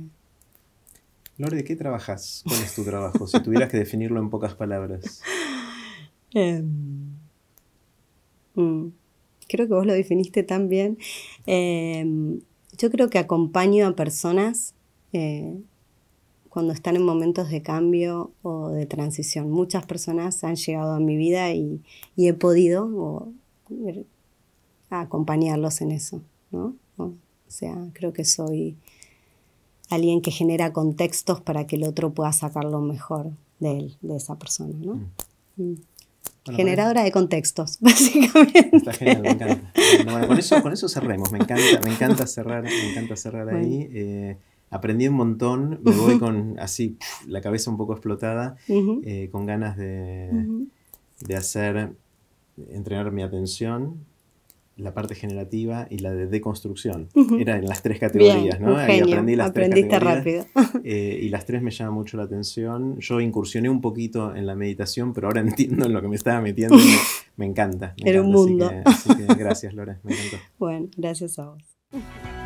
Lore, ¿de qué trabajas? ¿Cuál es tu trabajo? si tuvieras que definirlo en pocas palabras. Eh creo que vos lo definiste también em, yo creo que acompaño a personas eh, cuando están en momentos de cambio o de transición. Muchas personas han llegado a mi vida y, he podido er, acompañarlos en eso, ¿no? O sea, creo que soy alguien que genera contextos para que el otro pueda sacar lo mejor de él, de esa persona, ¿no? Mm. Mm. Generadora de contextos, básicamente. Está genial, me encanta. con, eso, con eso cerremos, me encanta, me encanta cerrar, me encanta cerrar ahí. Eh, aprendí un montón, me voy con así la cabeza un poco explotada, eh, con ganas de, de hacer, entrenar mi atención, la parte generativa y la de deconstrucción. eran Era en las tres categorías, ¿no? aprendí las tres rápido. Eh, y las tres me llama mucho la atención. Yo incursioné un poquito en la meditación, pero ahora entiendo en lo que me estaba metiendo. me, me encanta. Era un mundo. gracias, Lorenz. Me encantó. Bueno, gracias a vos.